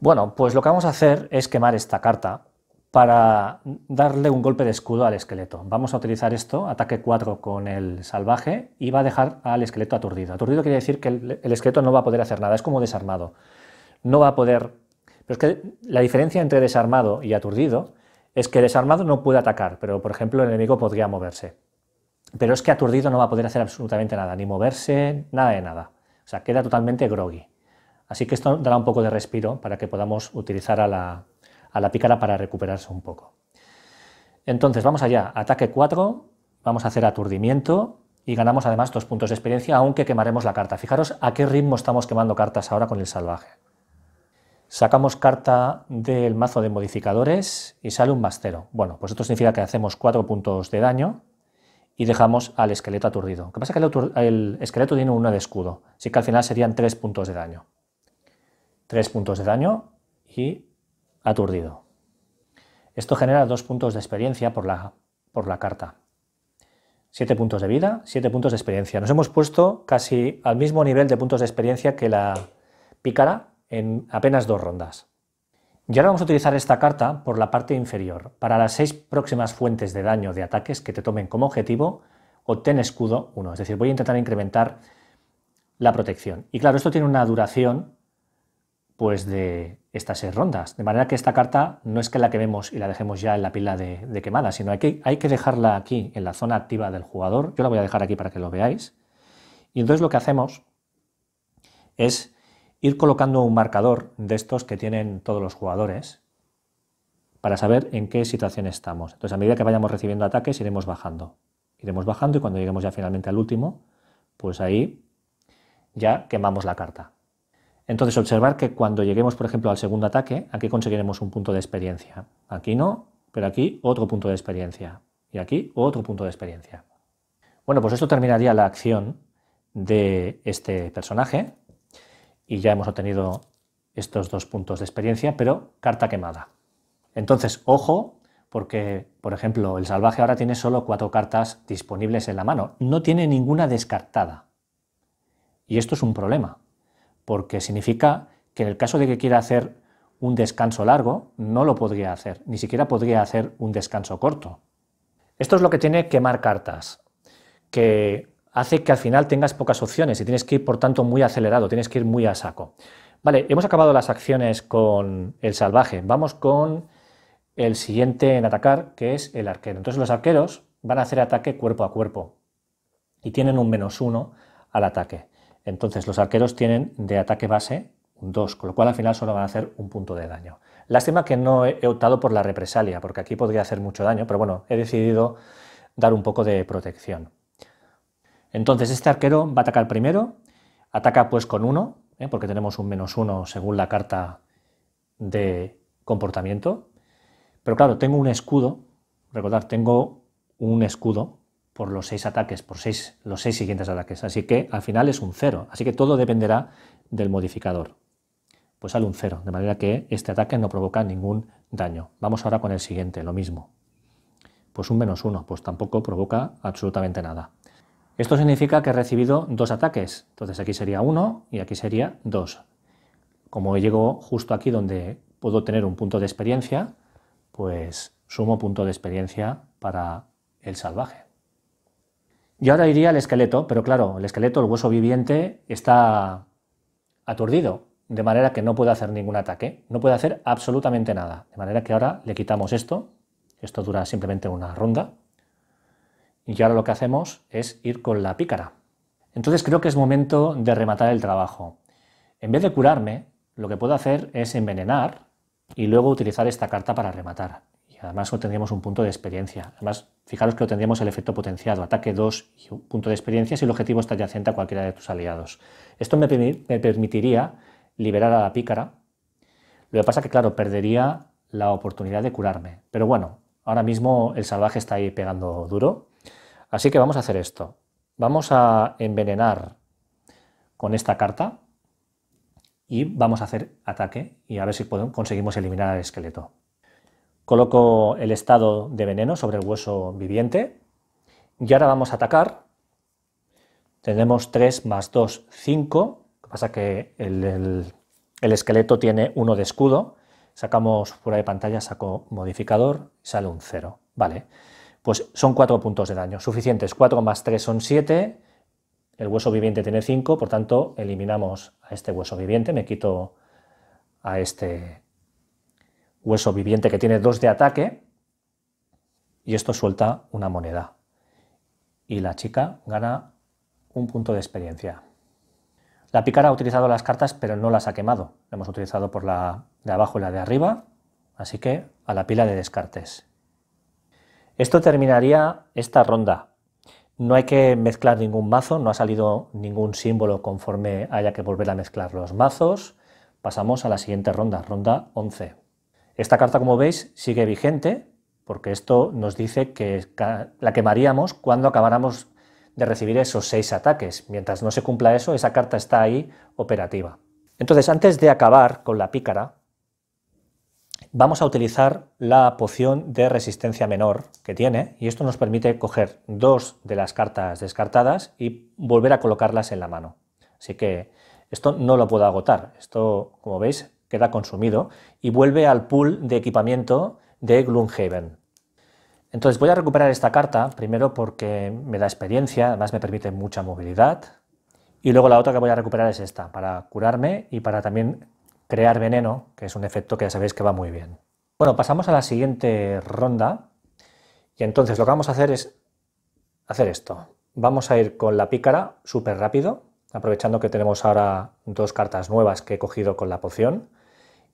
Bueno, pues lo que vamos a hacer es quemar esta carta para darle un golpe de escudo al esqueleto. Vamos a utilizar esto, ataque 4 con el salvaje, y va a dejar al esqueleto aturdido. Aturdido quiere decir que el, esqueleto no va a poder hacer nada, es como desarmado. No va a poder... Pero es que la diferencia entre desarmado y aturdido es que desarmado no puede atacar, pero por ejemplo el enemigo podría moverse. Pero es que aturdido no va a poder hacer absolutamente nada, ni moverse, nada de nada. O sea, queda totalmente groggy. Así que esto dará un poco de respiro para que podamos utilizar a la, a la pícara para recuperarse un poco. Entonces, vamos allá. Ataque 4, vamos a hacer aturdimiento y ganamos además dos puntos de experiencia, aunque quemaremos la carta. Fijaros a qué ritmo estamos quemando cartas ahora con el salvaje. Sacamos carta del mazo de modificadores y sale un bastero. Bueno, pues esto significa que hacemos cuatro puntos de daño y dejamos al esqueleto aturdido. Lo que pasa es que el, esqueleto tiene uno de escudo, así que al final serían tres puntos de daño. Tres puntos de daño y aturdido. Esto genera dos puntos de experiencia por la, por la carta. Siete puntos de vida, siete puntos de experiencia. Nos hemos puesto casi al mismo nivel de puntos de experiencia que la pícara, en apenas dos rondas. Y ahora vamos a utilizar esta carta por la parte inferior. Para las seis próximas fuentes de daño de ataques que te tomen como objetivo, obtén escudo 1. Es decir, voy a intentar incrementar la protección. Y claro, esto tiene una duración pues de estas seis rondas. De manera que esta carta no es que la quememos y la dejemos ya en la pila de, quemada, sino hay que, hay que dejarla aquí, en la zona activa del jugador. Yo la voy a dejar aquí para que lo veáis. Y entonces lo que hacemos es ir colocando un marcador de estos que tienen todos los jugadores para saber en qué situación estamos. Entonces, a medida que vayamos recibiendo ataques, iremos bajando. Iremos bajando y cuando lleguemos ya finalmente al último, pues ahí ya quemamos la carta. Entonces, observar que cuando lleguemos, por ejemplo, al segundo ataque, aquí conseguiremos un punto de experiencia. Aquí no, pero aquí otro punto de experiencia. Y aquí otro punto de experiencia. Bueno, pues esto terminaría la acción de este personaje, y ya hemos obtenido estos dos puntos de experiencia, pero carta quemada. Entonces, ojo, porque, por ejemplo, el salvaje ahora tiene solo cuatro cartas disponibles en la mano, no tiene ninguna descartada. Y esto es un problema, porque significa que en el caso de que quiera hacer un descanso largo, no lo podría hacer, ni siquiera podría hacer un descanso corto. Esto es lo que tiene quemar cartas, que hace que al final tengas pocas opciones y tienes que ir, por tanto, muy acelerado, tienes que ir muy a saco. Vale, hemos acabado las acciones con el salvaje. Vamos con el siguiente en atacar, que es el arquero. Entonces los arqueros van a hacer ataque cuerpo a cuerpo y tienen un menos uno al ataque. Entonces los arqueros tienen de ataque base un 2, con lo cual al final solo van a hacer un punto de daño. Lástima que no he optado por la represalia, porque aquí podría hacer mucho daño, pero bueno, he decidido dar un poco de protección. Entonces, este arquero va a atacar primero, ataca pues con uno, ¿eh? porque tenemos un menos uno según la carta de comportamiento. Pero claro, tengo un escudo, recordad, tengo un escudo por los seis ataques, por seis, los seis siguientes ataques. Así que al final es un 0. Así que todo dependerá del modificador. Pues sale un 0, de manera que este ataque no provoca ningún daño. Vamos ahora con el siguiente, lo mismo. Pues un menos uno, pues tampoco provoca absolutamente nada. Esto significa que he recibido dos ataques. Entonces aquí sería uno y aquí sería dos. Como llego justo aquí donde puedo tener un punto de experiencia, pues sumo punto de experiencia para el salvaje. Y ahora iría al esqueleto, pero claro, el esqueleto, el hueso viviente, está aturdido, de manera que no puede hacer ningún ataque, no puede hacer absolutamente nada. De manera que ahora le quitamos esto, esto dura simplemente una ronda, y ahora lo que hacemos es ir con la pícara. Entonces creo que es momento de rematar el trabajo. En vez de curarme, lo que puedo hacer es envenenar y luego utilizar esta carta para rematar. Y además obtendríamos un punto de experiencia. Además, fijaros que obtendríamos el efecto potenciado, ataque 2 y un punto de experiencia si el objetivo está adyacente a cualquiera de tus aliados. Esto me, permitiría liberar a la pícara. Lo que pasa que, claro, perdería la oportunidad de curarme. Pero bueno, ahora mismo el salvaje está ahí pegando duro Así que vamos a hacer esto. Vamos a envenenar con esta carta y vamos a hacer ataque y a ver si conseguimos eliminar al esqueleto. Coloco el estado de veneno sobre el hueso viviente y ahora vamos a atacar. Tenemos 3 más 2, 5. Lo pasa que el, esqueleto tiene uno de escudo. Sacamos fuera de pantalla, saco modificador, sale un 0. Vale pues son 4 puntos de daño, suficientes. 4 más 3 son 7, el hueso viviente tiene 5, por tanto eliminamos a este hueso viviente, me quito a este hueso viviente que tiene 2 de ataque y esto suelta una moneda. Y la chica gana un punto de experiencia. La picara ha utilizado las cartas pero no las ha quemado. La hemos utilizado por la de abajo y la de arriba, así que a la pila de descartes. Esto terminaría esta ronda. No hay que mezclar ningún mazo, no ha salido ningún símbolo conforme haya que volver a mezclar los mazos. Pasamos a la siguiente ronda, ronda 11. Esta carta, como veis, sigue vigente porque esto nos dice que la quemaríamos cuando acabáramos de recibir esos seis ataques. Mientras no se cumpla eso, esa carta está ahí operativa. Entonces, antes de acabar con la pícara, vamos a utilizar la poción de resistencia menor que tiene y esto nos permite coger dos de las cartas descartadas y volver a colocarlas en la mano. Así que esto no lo puedo agotar, esto como veis queda consumido y vuelve al pool de equipamiento de Gloomhaven. Entonces voy a recuperar esta carta, primero porque me da experiencia, además me permite mucha movilidad, y luego la otra que voy a recuperar es esta, para curarme y para también crear veneno, que es un efecto que ya sabéis que va muy bien. Bueno, pasamos a la siguiente ronda y entonces lo que vamos a hacer es hacer esto. Vamos a ir con la pícara súper rápido, aprovechando que tenemos ahora dos cartas nuevas que he cogido con la poción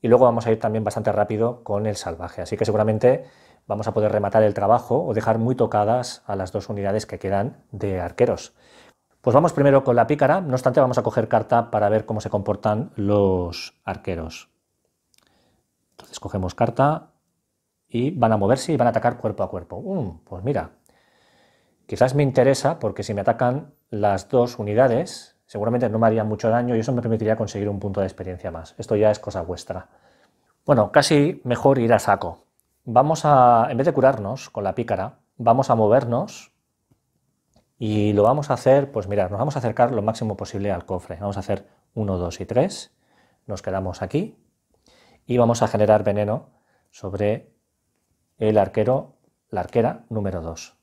y luego vamos a ir también bastante rápido con el salvaje, así que seguramente vamos a poder rematar el trabajo o dejar muy tocadas a las dos unidades que quedan de arqueros. Pues vamos primero con la pícara, no obstante vamos a coger carta para ver cómo se comportan los arqueros. Entonces cogemos carta y van a moverse y van a atacar cuerpo a cuerpo. ¡Um! pues mira, quizás me interesa porque si me atacan las dos unidades, seguramente no me harían mucho daño y eso me permitiría conseguir un punto de experiencia más. Esto ya es cosa vuestra. Bueno, casi mejor ir a saco. Vamos a, en vez de curarnos con la pícara, vamos a movernos y lo vamos a hacer, pues mirad, nos vamos a acercar lo máximo posible al cofre. Vamos a hacer 1, 2 y 3. Nos quedamos aquí y vamos a generar veneno sobre el arquero, la arquera número 2.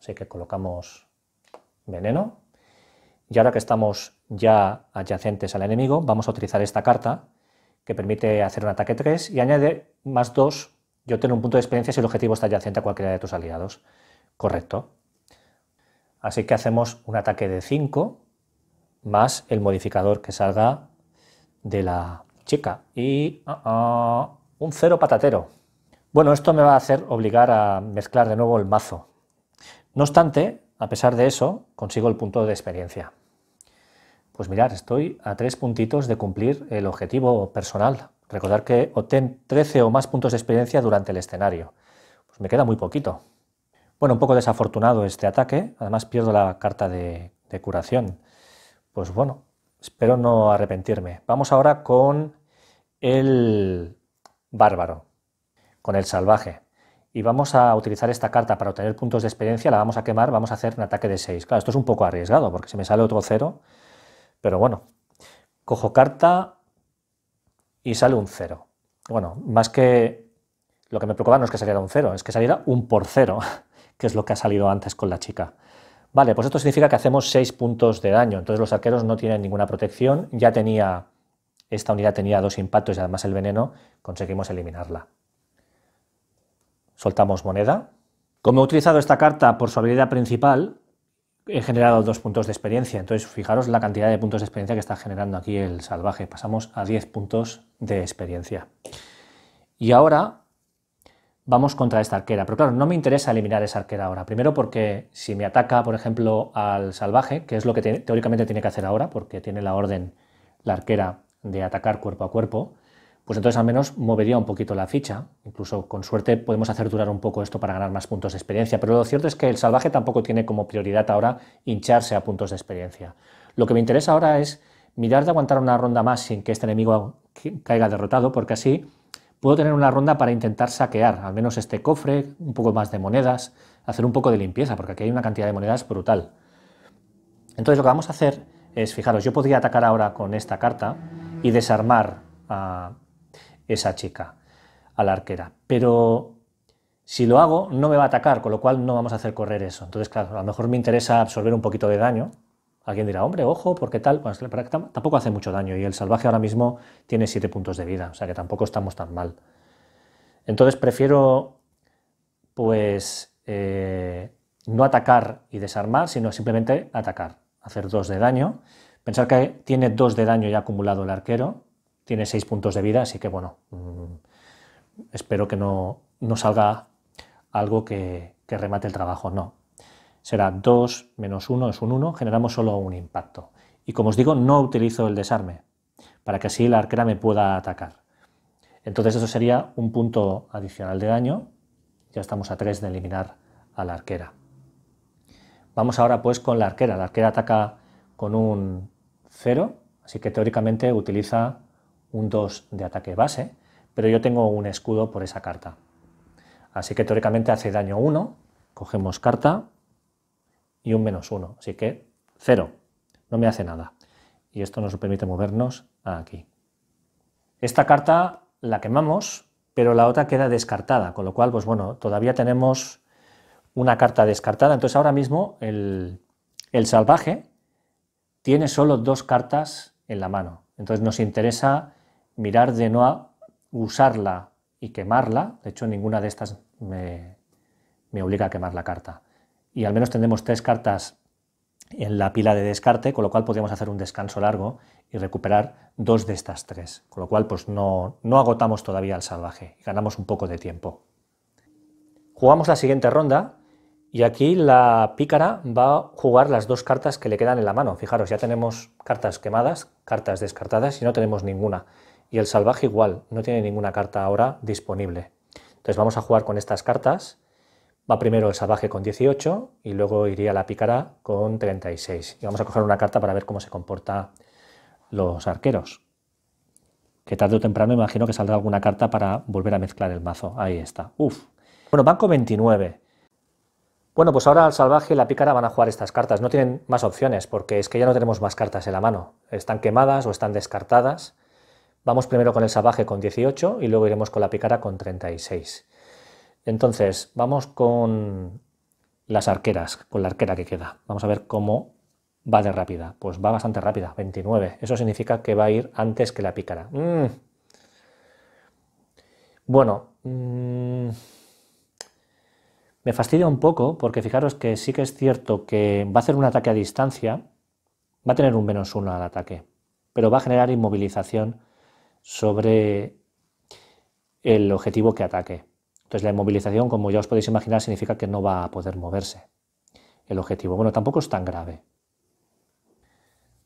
Así que colocamos veneno. Y ahora que estamos ya adyacentes al enemigo, vamos a utilizar esta carta que permite hacer un ataque 3 y añade más 2. Yo tengo un punto de experiencia si el objetivo está adyacente a cualquiera de tus aliados. Correcto. Así que hacemos un ataque de 5 más el modificador que salga de la chica. Y ah, ah, un cero patatero. Bueno, esto me va a hacer obligar a mezclar de nuevo el mazo. No obstante, a pesar de eso, consigo el punto de experiencia. Pues mirar, estoy a tres puntitos de cumplir el objetivo personal. Recordar que obtén 13 o más puntos de experiencia durante el escenario. Pues me queda muy poquito. Bueno, un poco desafortunado este ataque, además pierdo la carta de, curación. Pues bueno, espero no arrepentirme. Vamos ahora con el bárbaro, con el salvaje. Y vamos a utilizar esta carta para obtener puntos de experiencia, la vamos a quemar, vamos a hacer un ataque de 6. Claro, esto es un poco arriesgado porque se me sale otro 0, pero bueno, cojo carta y sale un 0. Bueno, más que lo que me preocupaba no es que saliera un 0, es que saliera un por 0 que es lo que ha salido antes con la chica. Vale, pues esto significa que hacemos 6 puntos de daño, entonces los arqueros no tienen ninguna protección, ya tenía, esta unidad tenía dos impactos y además el veneno, conseguimos eliminarla. Soltamos moneda. Como he utilizado esta carta por su habilidad principal, he generado 2 puntos de experiencia, entonces fijaros la cantidad de puntos de experiencia que está generando aquí el salvaje, pasamos a 10 puntos de experiencia. Y ahora vamos contra esta arquera. Pero claro, no me interesa eliminar esa arquera ahora. Primero porque si me ataca, por ejemplo, al salvaje, que es lo que teóricamente tiene que hacer ahora, porque tiene la orden, la arquera, de atacar cuerpo a cuerpo, pues entonces al menos movería un poquito la ficha. Incluso con suerte podemos hacer durar un poco esto para ganar más puntos de experiencia. Pero lo cierto es que el salvaje tampoco tiene como prioridad ahora hincharse a puntos de experiencia. Lo que me interesa ahora es mirar de aguantar una ronda más sin que este enemigo caiga derrotado, porque así puedo tener una ronda para intentar saquear al menos este cofre, un poco más de monedas, hacer un poco de limpieza, porque aquí hay una cantidad de monedas brutal. Entonces lo que vamos a hacer es, fijaros, yo podría atacar ahora con esta carta y desarmar a esa chica, a la arquera, pero si lo hago no me va a atacar, con lo cual no vamos a hacer correr eso. Entonces, claro, a lo mejor me interesa absorber un poquito de daño, Alguien dirá, hombre, ojo, porque tal. Bueno, es tampoco hace mucho daño y el salvaje ahora mismo tiene 7 puntos de vida, o sea que tampoco estamos tan mal. Entonces prefiero, pues, eh, no atacar y desarmar, sino simplemente atacar, hacer 2 de daño. Pensar que tiene 2 de daño ya acumulado el arquero, tiene 6 puntos de vida, así que bueno, mm, espero que no, no salga algo que remate el trabajo, no será 2 menos 1 es un 1, generamos solo un impacto. Y como os digo, no utilizo el desarme, para que así la arquera me pueda atacar. Entonces eso sería un punto adicional de daño. Ya estamos a 3 de eliminar a la arquera. Vamos ahora pues con la arquera. La arquera ataca con un 0, así que teóricamente utiliza un 2 de ataque base, pero yo tengo un escudo por esa carta. Así que teóricamente hace daño 1, cogemos carta, y un menos uno, Así que cero, No me hace nada. Y esto nos permite movernos aquí. Esta carta la quemamos, pero la otra queda descartada, con lo cual, pues bueno, todavía tenemos una carta descartada. Entonces ahora mismo el, salvaje tiene solo dos cartas en la mano. Entonces nos interesa mirar de no usarla y quemarla. De hecho, ninguna de estas me obliga a quemar la carta y al menos tendremos tres cartas en la pila de descarte, con lo cual podríamos hacer un descanso largo y recuperar dos de estas tres, con lo cual pues no, no agotamos todavía al salvaje, ganamos un poco de tiempo. Jugamos la siguiente ronda y aquí la pícara va a jugar las dos cartas que le quedan en la mano. Fijaros, ya tenemos cartas quemadas, cartas descartadas y no tenemos ninguna. Y el salvaje igual, no tiene ninguna carta ahora disponible. Entonces vamos a jugar con estas cartas Va primero el salvaje con 18 y luego iría la pícara con 36. Y vamos a coger una carta para ver cómo se comporta los arqueros. Que tarde o temprano imagino que saldrá alguna carta para volver a mezclar el mazo. Ahí está. Uf. Bueno, banco 29. Bueno, pues ahora el salvaje y la pícara van a jugar estas cartas. No tienen más opciones porque es que ya no tenemos más cartas en la mano. Están quemadas o están descartadas. Vamos primero con el salvaje con 18 y luego iremos con la pícara con 36. Entonces, vamos con las arqueras, con la arquera que queda. Vamos a ver cómo va de rápida. Pues va bastante rápida, 29. Eso significa que va a ir antes que la pícara. Mm. Bueno, mm, me fastidia un poco porque fijaros que sí que es cierto que va a hacer un ataque a distancia, va a tener un menos uno al ataque, pero va a generar inmovilización sobre el objetivo que ataque. Entonces la inmovilización, como ya os podéis imaginar, significa que no va a poder moverse el objetivo. Bueno, tampoco es tan grave.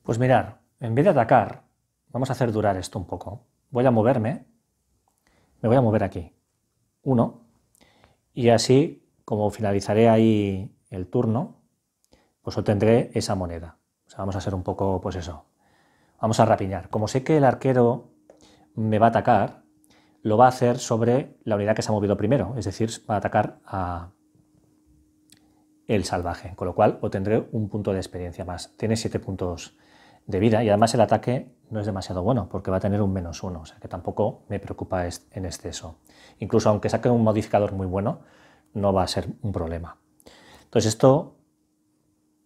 Pues mirar, en vez de atacar, vamos a hacer durar esto un poco. Voy a moverme, me voy a mover aquí, uno, y así, como finalizaré ahí el turno, pues obtendré esa moneda. O sea, vamos a hacer un poco, pues eso, vamos a rapiñar. Como sé que el arquero me va a atacar, lo va a hacer sobre la unidad que se ha movido primero, es decir, va a atacar a el salvaje, con lo cual obtendré un punto de experiencia más. Tiene siete puntos de vida y además el ataque no es demasiado bueno porque va a tener un menos uno, o sea que tampoco me preocupa en exceso. Incluso aunque saque un modificador muy bueno, no va a ser un problema. Entonces esto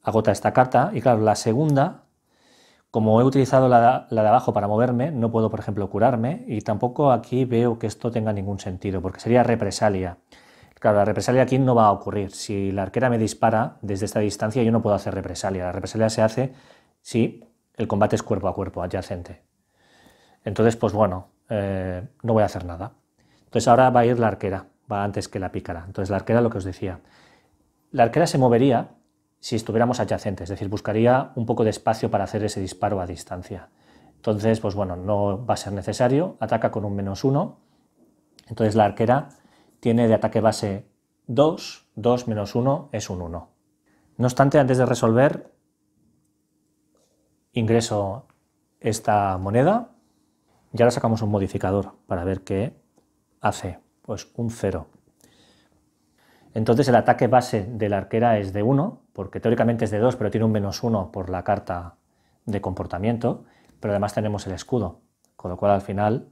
agota esta carta y claro, la segunda como he utilizado la, de abajo para moverme, no puedo, por ejemplo, curarme y tampoco aquí veo que esto tenga ningún sentido, porque sería represalia. Claro, la represalia aquí no va a ocurrir. Si la arquera me dispara desde esta distancia, yo no puedo hacer represalia. La represalia se hace si el combate es cuerpo a cuerpo, adyacente. Entonces, pues bueno, eh, no voy a hacer nada. Entonces ahora va a ir la arquera, va antes que la pícara. Entonces la arquera, lo que os decía, la arquera se movería si estuviéramos adyacentes, es decir, buscaría un poco de espacio para hacer ese disparo a distancia. Entonces, pues bueno, no va a ser necesario, ataca con un menos uno, entonces la arquera tiene de ataque base 2, 2 menos 1 es un 1. No obstante, antes de resolver, ingreso esta moneda y ahora sacamos un modificador para ver qué hace. Pues un 0. Entonces el ataque base de la arquera es de 1, porque teóricamente es de 2, pero tiene un menos 1 por la carta de comportamiento, pero además tenemos el escudo, con lo cual al final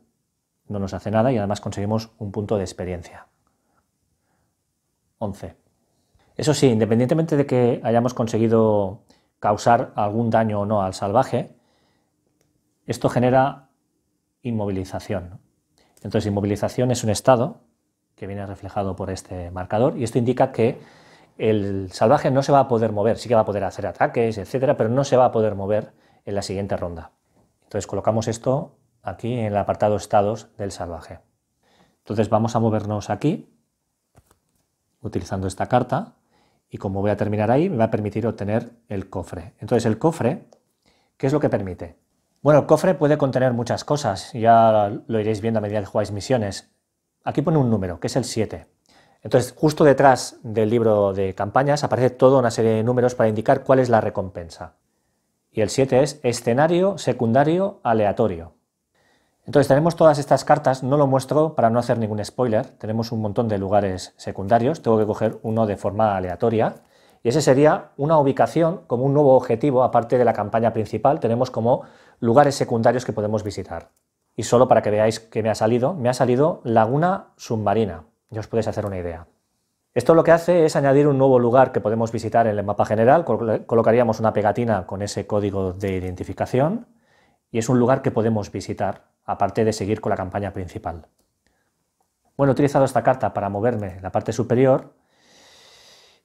no nos hace nada y además conseguimos un punto de experiencia. 11. Eso sí, independientemente de que hayamos conseguido causar algún daño o no al salvaje, esto genera inmovilización. Entonces, inmovilización es un estado que viene reflejado por este marcador y esto indica que el salvaje no se va a poder mover, sí que va a poder hacer ataques, etcétera, pero no se va a poder mover en la siguiente ronda. Entonces colocamos esto aquí en el apartado estados del salvaje. Entonces vamos a movernos aquí utilizando esta carta y como voy a terminar ahí me va a permitir obtener el cofre. Entonces el cofre, ¿qué es lo que permite? Bueno, el cofre puede contener muchas cosas, ya lo iréis viendo a medida que jugáis misiones. Aquí pone un número, que es el 7. Entonces, justo detrás del libro de campañas aparece toda una serie de números para indicar cuál es la recompensa. Y el 7 es escenario secundario aleatorio. Entonces tenemos todas estas cartas, no lo muestro para no hacer ningún spoiler, tenemos un montón de lugares secundarios, tengo que coger uno de forma aleatoria y ese sería una ubicación como un nuevo objetivo aparte de la campaña principal, tenemos como lugares secundarios que podemos visitar. Y solo para que veáis que me ha salido, me ha salido laguna submarina. Ya os podéis hacer una idea. Esto lo que hace es añadir un nuevo lugar que podemos visitar en el mapa general. Colocaríamos una pegatina con ese código de identificación y es un lugar que podemos visitar, aparte de seguir con la campaña principal. Bueno, he utilizado esta carta para moverme en la parte superior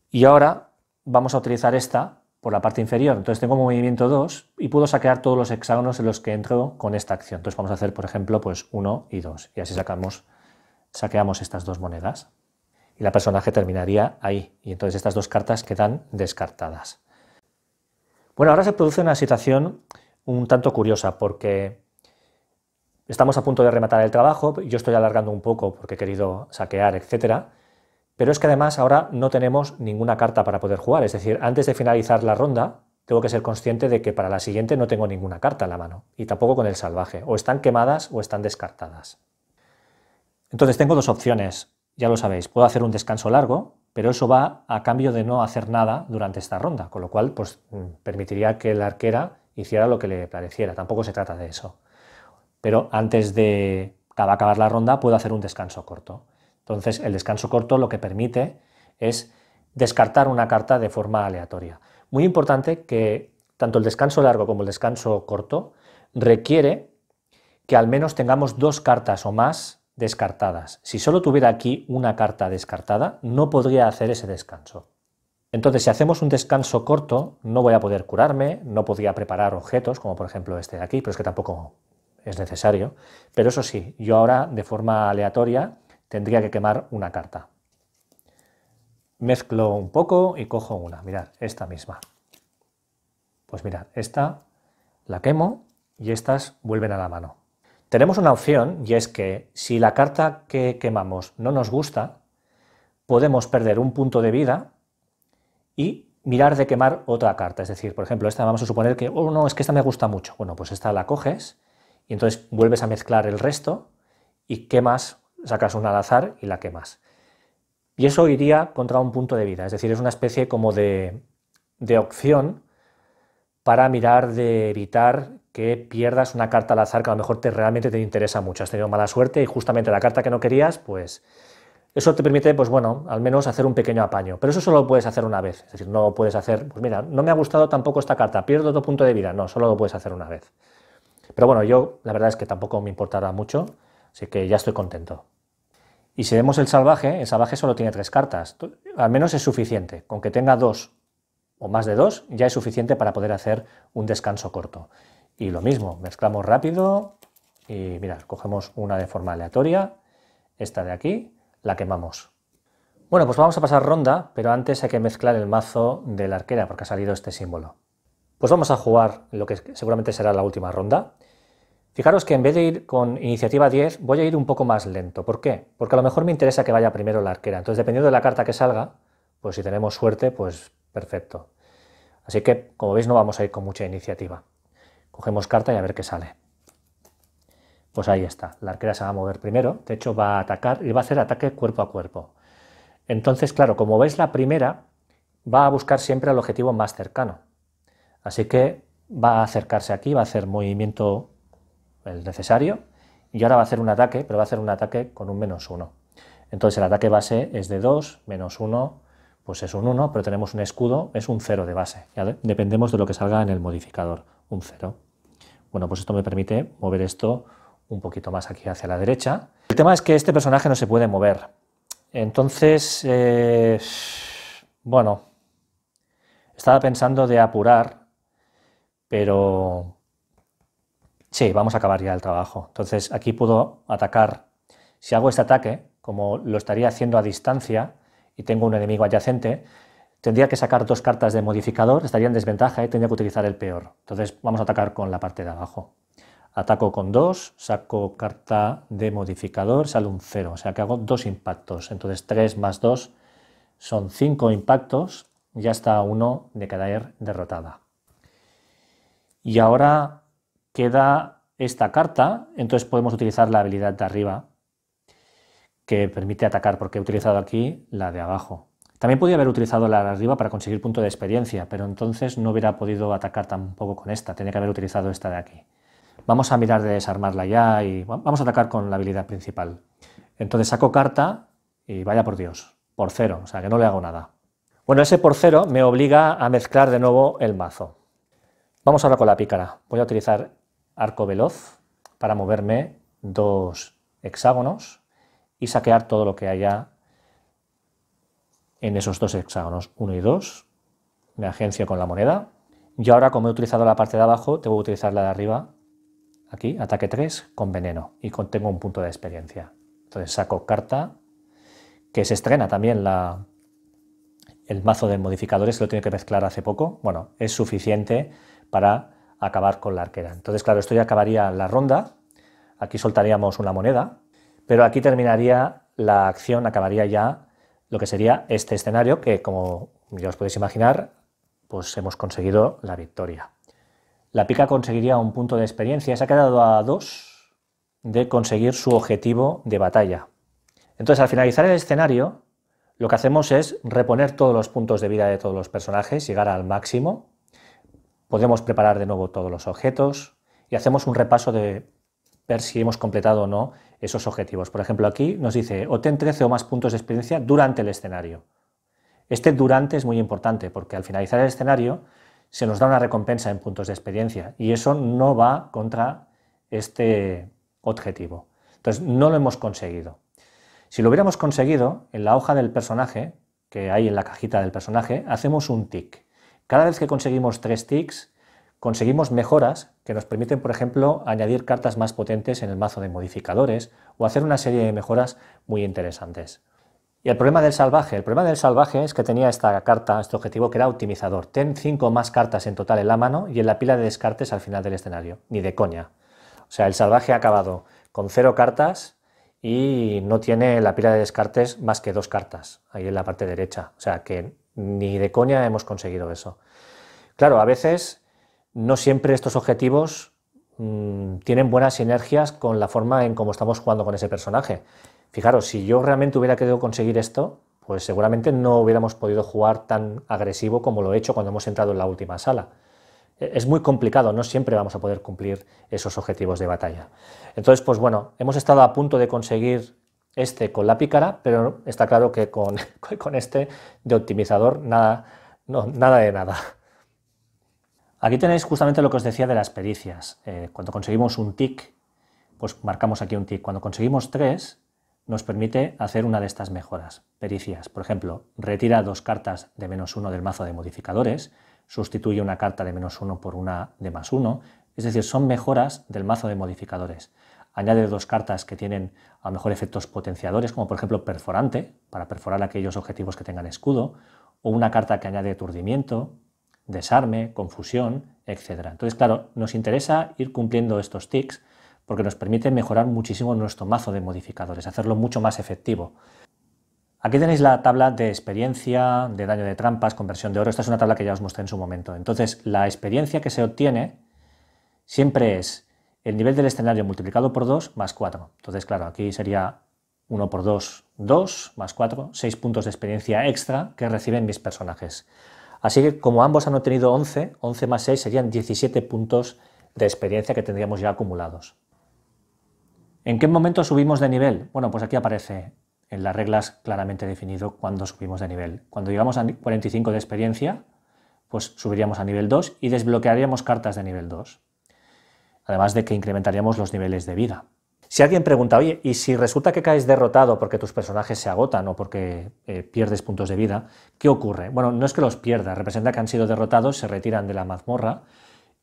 y ahora vamos a utilizar esta por la parte inferior. Entonces tengo movimiento 2 y puedo saquear todos los hexágonos en los que entro con esta acción. Entonces vamos a hacer, por ejemplo, pues 1 y 2. Y así sacamos, saqueamos estas dos monedas. Y la personaje terminaría ahí. Y entonces estas dos cartas quedan descartadas. Bueno, ahora se produce una situación un tanto curiosa porque estamos a punto de rematar el trabajo, yo estoy alargando un poco porque he querido saquear, etcétera pero es que además ahora no tenemos ninguna carta para poder jugar. Es decir, antes de finalizar la ronda, tengo que ser consciente de que para la siguiente no tengo ninguna carta en la mano. Y tampoco con el salvaje. O están quemadas o están descartadas. Entonces tengo dos opciones. Ya lo sabéis, puedo hacer un descanso largo, pero eso va a cambio de no hacer nada durante esta ronda, con lo cual pues, mm, permitiría que la arquera hiciera lo que le pareciera, tampoco se trata de eso. Pero antes de acabar la ronda puedo hacer un descanso corto. Entonces, el descanso corto lo que permite es descartar una carta de forma aleatoria. Muy importante que tanto el descanso largo como el descanso corto requiere que al menos tengamos dos cartas o más descartadas. Si solo tuviera aquí una carta descartada, no podría hacer ese descanso. Entonces, si hacemos un descanso corto, no voy a poder curarme, no podría preparar objetos, como por ejemplo este de aquí, pero es que tampoco es necesario. Pero eso sí, yo ahora de forma aleatoria tendría que quemar una carta. Mezclo un poco y cojo una. Mirad, esta misma. Pues mirad, esta la quemo y estas vuelven a la mano. Tenemos una opción y es que si la carta que quemamos no nos gusta, podemos perder un punto de vida y mirar de quemar otra carta. Es decir, por ejemplo, esta vamos a suponer que, oh no, es que esta me gusta mucho. Bueno, pues esta la coges y entonces vuelves a mezclar el resto y quemas sacas una al azar y la quemas. Y eso iría contra un punto de vida, es decir, es una especie como de, de opción para mirar de evitar que pierdas una carta al azar que a lo mejor te, realmente te interesa mucho. Has tenido mala suerte y justamente la carta que no querías, pues eso te permite, pues bueno, al menos hacer un pequeño apaño. Pero eso solo lo puedes hacer una vez. Es decir, no lo puedes hacer, pues mira, no me ha gustado tampoco esta carta, pierdo otro punto de vida. No, solo lo puedes hacer una vez. Pero bueno, yo la verdad es que tampoco me importará mucho, así que ya estoy contento. Y si vemos el salvaje, el salvaje solo tiene tres cartas. Al menos es suficiente. Con que tenga dos o más de dos, ya es suficiente para poder hacer un descanso corto. Y lo mismo, mezclamos rápido y mira, cogemos una de forma aleatoria, esta de aquí, la quemamos. Bueno, pues vamos a pasar ronda, pero antes hay que mezclar el mazo de la arquera porque ha salido este símbolo. Pues vamos a jugar lo que seguramente será la última ronda. Fijaros que en vez de ir con iniciativa 10, voy a ir un poco más lento. ¿Por qué? Porque a lo mejor me interesa que vaya primero la arquera. Entonces, dependiendo de la carta que salga, pues si tenemos suerte, pues perfecto. Así que, como veis, no vamos a ir con mucha iniciativa. Cogemos carta y a ver qué sale. Pues ahí está, la arquera se va a mover primero, de hecho va a atacar y va a hacer ataque cuerpo a cuerpo. Entonces, claro, como veis, la primera va a buscar siempre al objetivo más cercano. Así que va a acercarse aquí, va a hacer movimiento el necesario, y ahora va a hacer un ataque, pero va a hacer un ataque con un menos 1. Entonces el ataque base es de 2, menos 1, pues es un 1, pero tenemos un escudo, es un 0 de base. Dependemos de lo que salga en el modificador, un 0. Bueno, pues esto me permite mover esto un poquito más aquí hacia la derecha. El tema es que este personaje no se puede mover. Entonces, eh, bueno, estaba pensando de apurar, pero Sí, vamos a acabar ya el trabajo. Entonces aquí puedo atacar. Si hago este ataque, como lo estaría haciendo a distancia y tengo un enemigo adyacente, tendría que sacar dos cartas de modificador, estaría en desventaja y tendría que utilizar el peor. Entonces vamos a atacar con la parte de abajo. Ataco con dos, saco carta de modificador, sale un cero. o sea que hago dos impactos. Entonces tres más dos son cinco impactos, ya está uno de caer derrotada. Y ahora queda esta carta, entonces podemos utilizar la habilidad de arriba, que permite atacar, porque he utilizado aquí la de abajo. También podía haber utilizado la de arriba para conseguir punto de experiencia, pero entonces no hubiera podido atacar tampoco con esta, tenía que haber utilizado esta de aquí. Vamos a mirar de desarmarla ya y vamos a atacar con la habilidad principal. Entonces saco carta y vaya por Dios, por cero, o sea que no le hago nada. Bueno, ese por cero me obliga a mezclar de nuevo el mazo. Vamos ahora con la pícara. Voy a utilizar arco veloz para moverme dos hexágonos y saquear todo lo que haya en esos dos hexágonos, uno y dos, Me agencio con la moneda. Y ahora, como he utilizado la parte de abajo, tengo que utilizar la de arriba, aquí, ataque 3, con veneno, y tengo un punto de experiencia. Entonces saco carta, que se estrena también el mazo de modificadores, lo tiene que mezclar hace poco. Bueno, es suficiente para acabar con la arquera. Entonces, claro, esto ya acabaría la ronda. Aquí soltaríamos una moneda, pero aquí terminaría la acción, acabaría ya lo que sería este escenario que, como ya os podéis imaginar, pues hemos conseguido la victoria. La pica conseguiría un punto de experiencia, se ha quedado a dos de conseguir su objetivo de batalla. Entonces, al finalizar el escenario, lo que hacemos es reponer todos los puntos de vida de todos los personajes, llegar al máximo, Podemos preparar de nuevo todos los objetos y hacemos un repaso de ver si hemos completado o no esos objetivos. Por ejemplo, aquí nos dice obtén 13 o más puntos de experiencia durante el escenario. Este durante es muy importante porque al finalizar el escenario se nos da una recompensa en puntos de experiencia y eso no va contra este objetivo. Entonces, no lo hemos conseguido. Si lo hubiéramos conseguido, en la hoja del personaje, que hay en la cajita del personaje, hacemos un tick. Cada vez que conseguimos tres ticks, conseguimos mejoras que nos permiten, por ejemplo, añadir cartas más potentes en el mazo de modificadores o hacer una serie de mejoras muy interesantes. Y el problema del salvaje, el problema del salvaje es que tenía esta carta, este objetivo que era optimizador. Ten cinco más cartas en total en la mano y en la pila de descartes al final del escenario, ni de coña. O sea, el salvaje ha acabado con cero cartas y no tiene la pila de descartes más que dos cartas, ahí en la parte derecha. O sea, que ni de coña hemos conseguido eso. Claro, a veces no siempre estos objetivos mm, tienen buenas sinergias con la forma en cómo estamos jugando con ese personaje. Fijaros, si yo realmente hubiera querido conseguir esto, pues seguramente no hubiéramos podido jugar tan agresivo como lo he hecho cuando hemos entrado en la última sala. E, es muy complicado, no siempre vamos a poder cumplir esos objetivos de batalla. Entonces, pues bueno, hemos estado a punto de conseguir este con la pícara, pero está claro que con, este de optimizador nada, nada de nada. Aquí tenéis justamente lo que os decía de las pericias. Eh, cuando conseguimos un tick, pues marcamos aquí un tick. Cuando conseguimos tres, nos permite hacer una de estas mejoras, pericias. Por ejemplo, retira dos cartas de menos uno del mazo de modificadores, sustituye una carta de menos uno por una de más uno. Es decir, son mejoras del mazo de modificadores añade dos cartas que tienen a lo mejor efectos potenciadores, como por ejemplo perforante, para perforar aquellos objetivos que tengan escudo, o una carta que añade aturdimiento, desarme, confusión, etc. Entonces, claro, nos interesa ir cumpliendo estos tics porque nos permite mejorar muchísimo nuestro mazo de modificadores, hacerlo mucho más efectivo. Aquí tenéis la tabla de experiencia, de daño de trampas, conversión de oro. Esta es una tabla que ya os mostré en su momento. Entonces, la experiencia que se obtiene siempre es el nivel del escenario multiplicado por 2 más 4. Entonces, claro, aquí sería 1 por 2, 2 más 4, 6 puntos de experiencia extra que reciben mis personajes. Así que como ambos han obtenido 11, 11 más 6 serían 17 puntos de experiencia que tendríamos ya acumulados. ¿En qué momento subimos de nivel? Bueno, pues aquí aparece en las reglas claramente definido cuándo subimos de nivel. Cuando llegamos a 45 de experiencia, pues subiríamos a nivel 2 y desbloquearíamos cartas de nivel 2 además de que incrementaríamos los niveles de vida. Si alguien pregunta, oye, ¿y si resulta que caes derrotado porque tus personajes se agotan o porque eh, pierdes puntos de vida, qué ocurre? Bueno, no es que los pierdas, representa que han sido derrotados, se retiran de la mazmorra,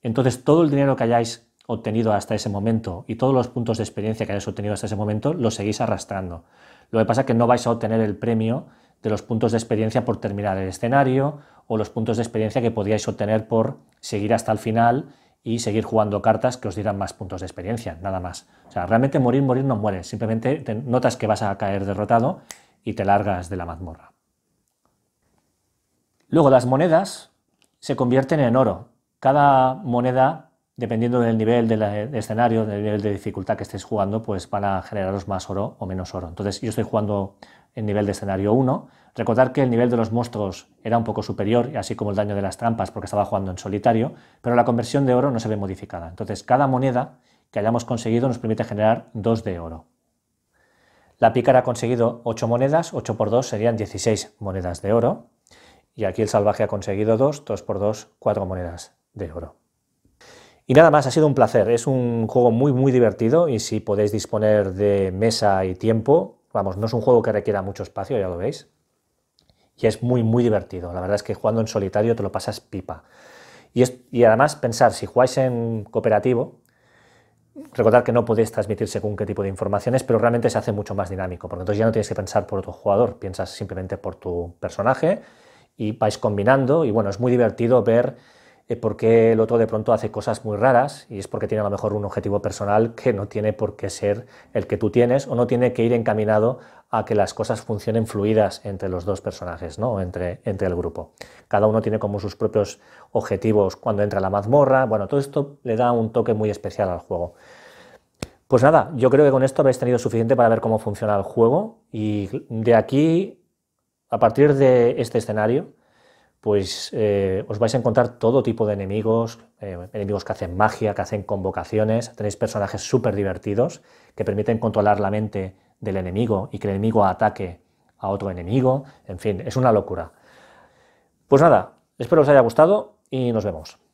entonces todo el dinero que hayáis obtenido hasta ese momento y todos los puntos de experiencia que hayáis obtenido hasta ese momento los seguís arrastrando. Lo que pasa es que no vais a obtener el premio de los puntos de experiencia por terminar el escenario o los puntos de experiencia que podíais obtener por seguir hasta el final y seguir jugando cartas que os dieran más puntos de experiencia, nada más. O sea, realmente morir, morir no mueres, simplemente notas que vas a caer derrotado y te largas de la mazmorra. Luego las monedas se convierten en oro. Cada moneda, dependiendo del nivel del eh, escenario, del nivel de dificultad que estés jugando, pues van a generaros más oro o menos oro. Entonces yo estoy jugando el nivel de escenario 1. Recordar que el nivel de los monstruos era un poco superior, así como el daño de las trampas, porque estaba jugando en solitario, pero la conversión de oro no se ve modificada. Entonces, cada moneda que hayamos conseguido nos permite generar 2 de oro. La pícara ha conseguido 8 monedas, 8 por 2 serían 16 monedas de oro. Y aquí el salvaje ha conseguido 2, 2 por 2, 4 monedas de oro. Y nada más, ha sido un placer. Es un juego muy, muy divertido y si podéis disponer de mesa y tiempo, Vamos, no es un juego que requiera mucho espacio, ya lo veis. Y es muy, muy divertido. La verdad es que jugando en solitario te lo pasas pipa. Y, y además, pensar, si jugáis en cooperativo, recordar que no podéis transmitir según qué tipo de informaciones, pero realmente se hace mucho más dinámico, porque entonces ya no tienes que pensar por otro jugador, piensas simplemente por tu personaje y vais combinando. Y bueno, es muy divertido ver eh, ...porque el otro de pronto hace cosas muy raras y es porque tiene a lo mejor un objetivo personal que no tiene por qué ser el que tú tienes o no tiene que ir encaminado a que las cosas funcionen fluidas entre los dos personajes, ¿no? entre, entre el grupo. Cada uno tiene como sus propios objetivos cuando entra la mazmorra. Bueno, todo esto le da un toque muy especial al juego. Pues nada, yo creo que con esto habéis tenido suficiente para ver cómo funciona el juego y de aquí, a partir de este escenario, pues eh, os vais a encontrar todo tipo de enemigos, eh, enemigos que hacen magia, que hacen convocaciones, tenéis personajes súper divertidos que permiten controlar la mente del enemigo y que el enemigo ataque a otro enemigo, en fin, es una locura. Pues nada, espero os haya gustado y nos vemos.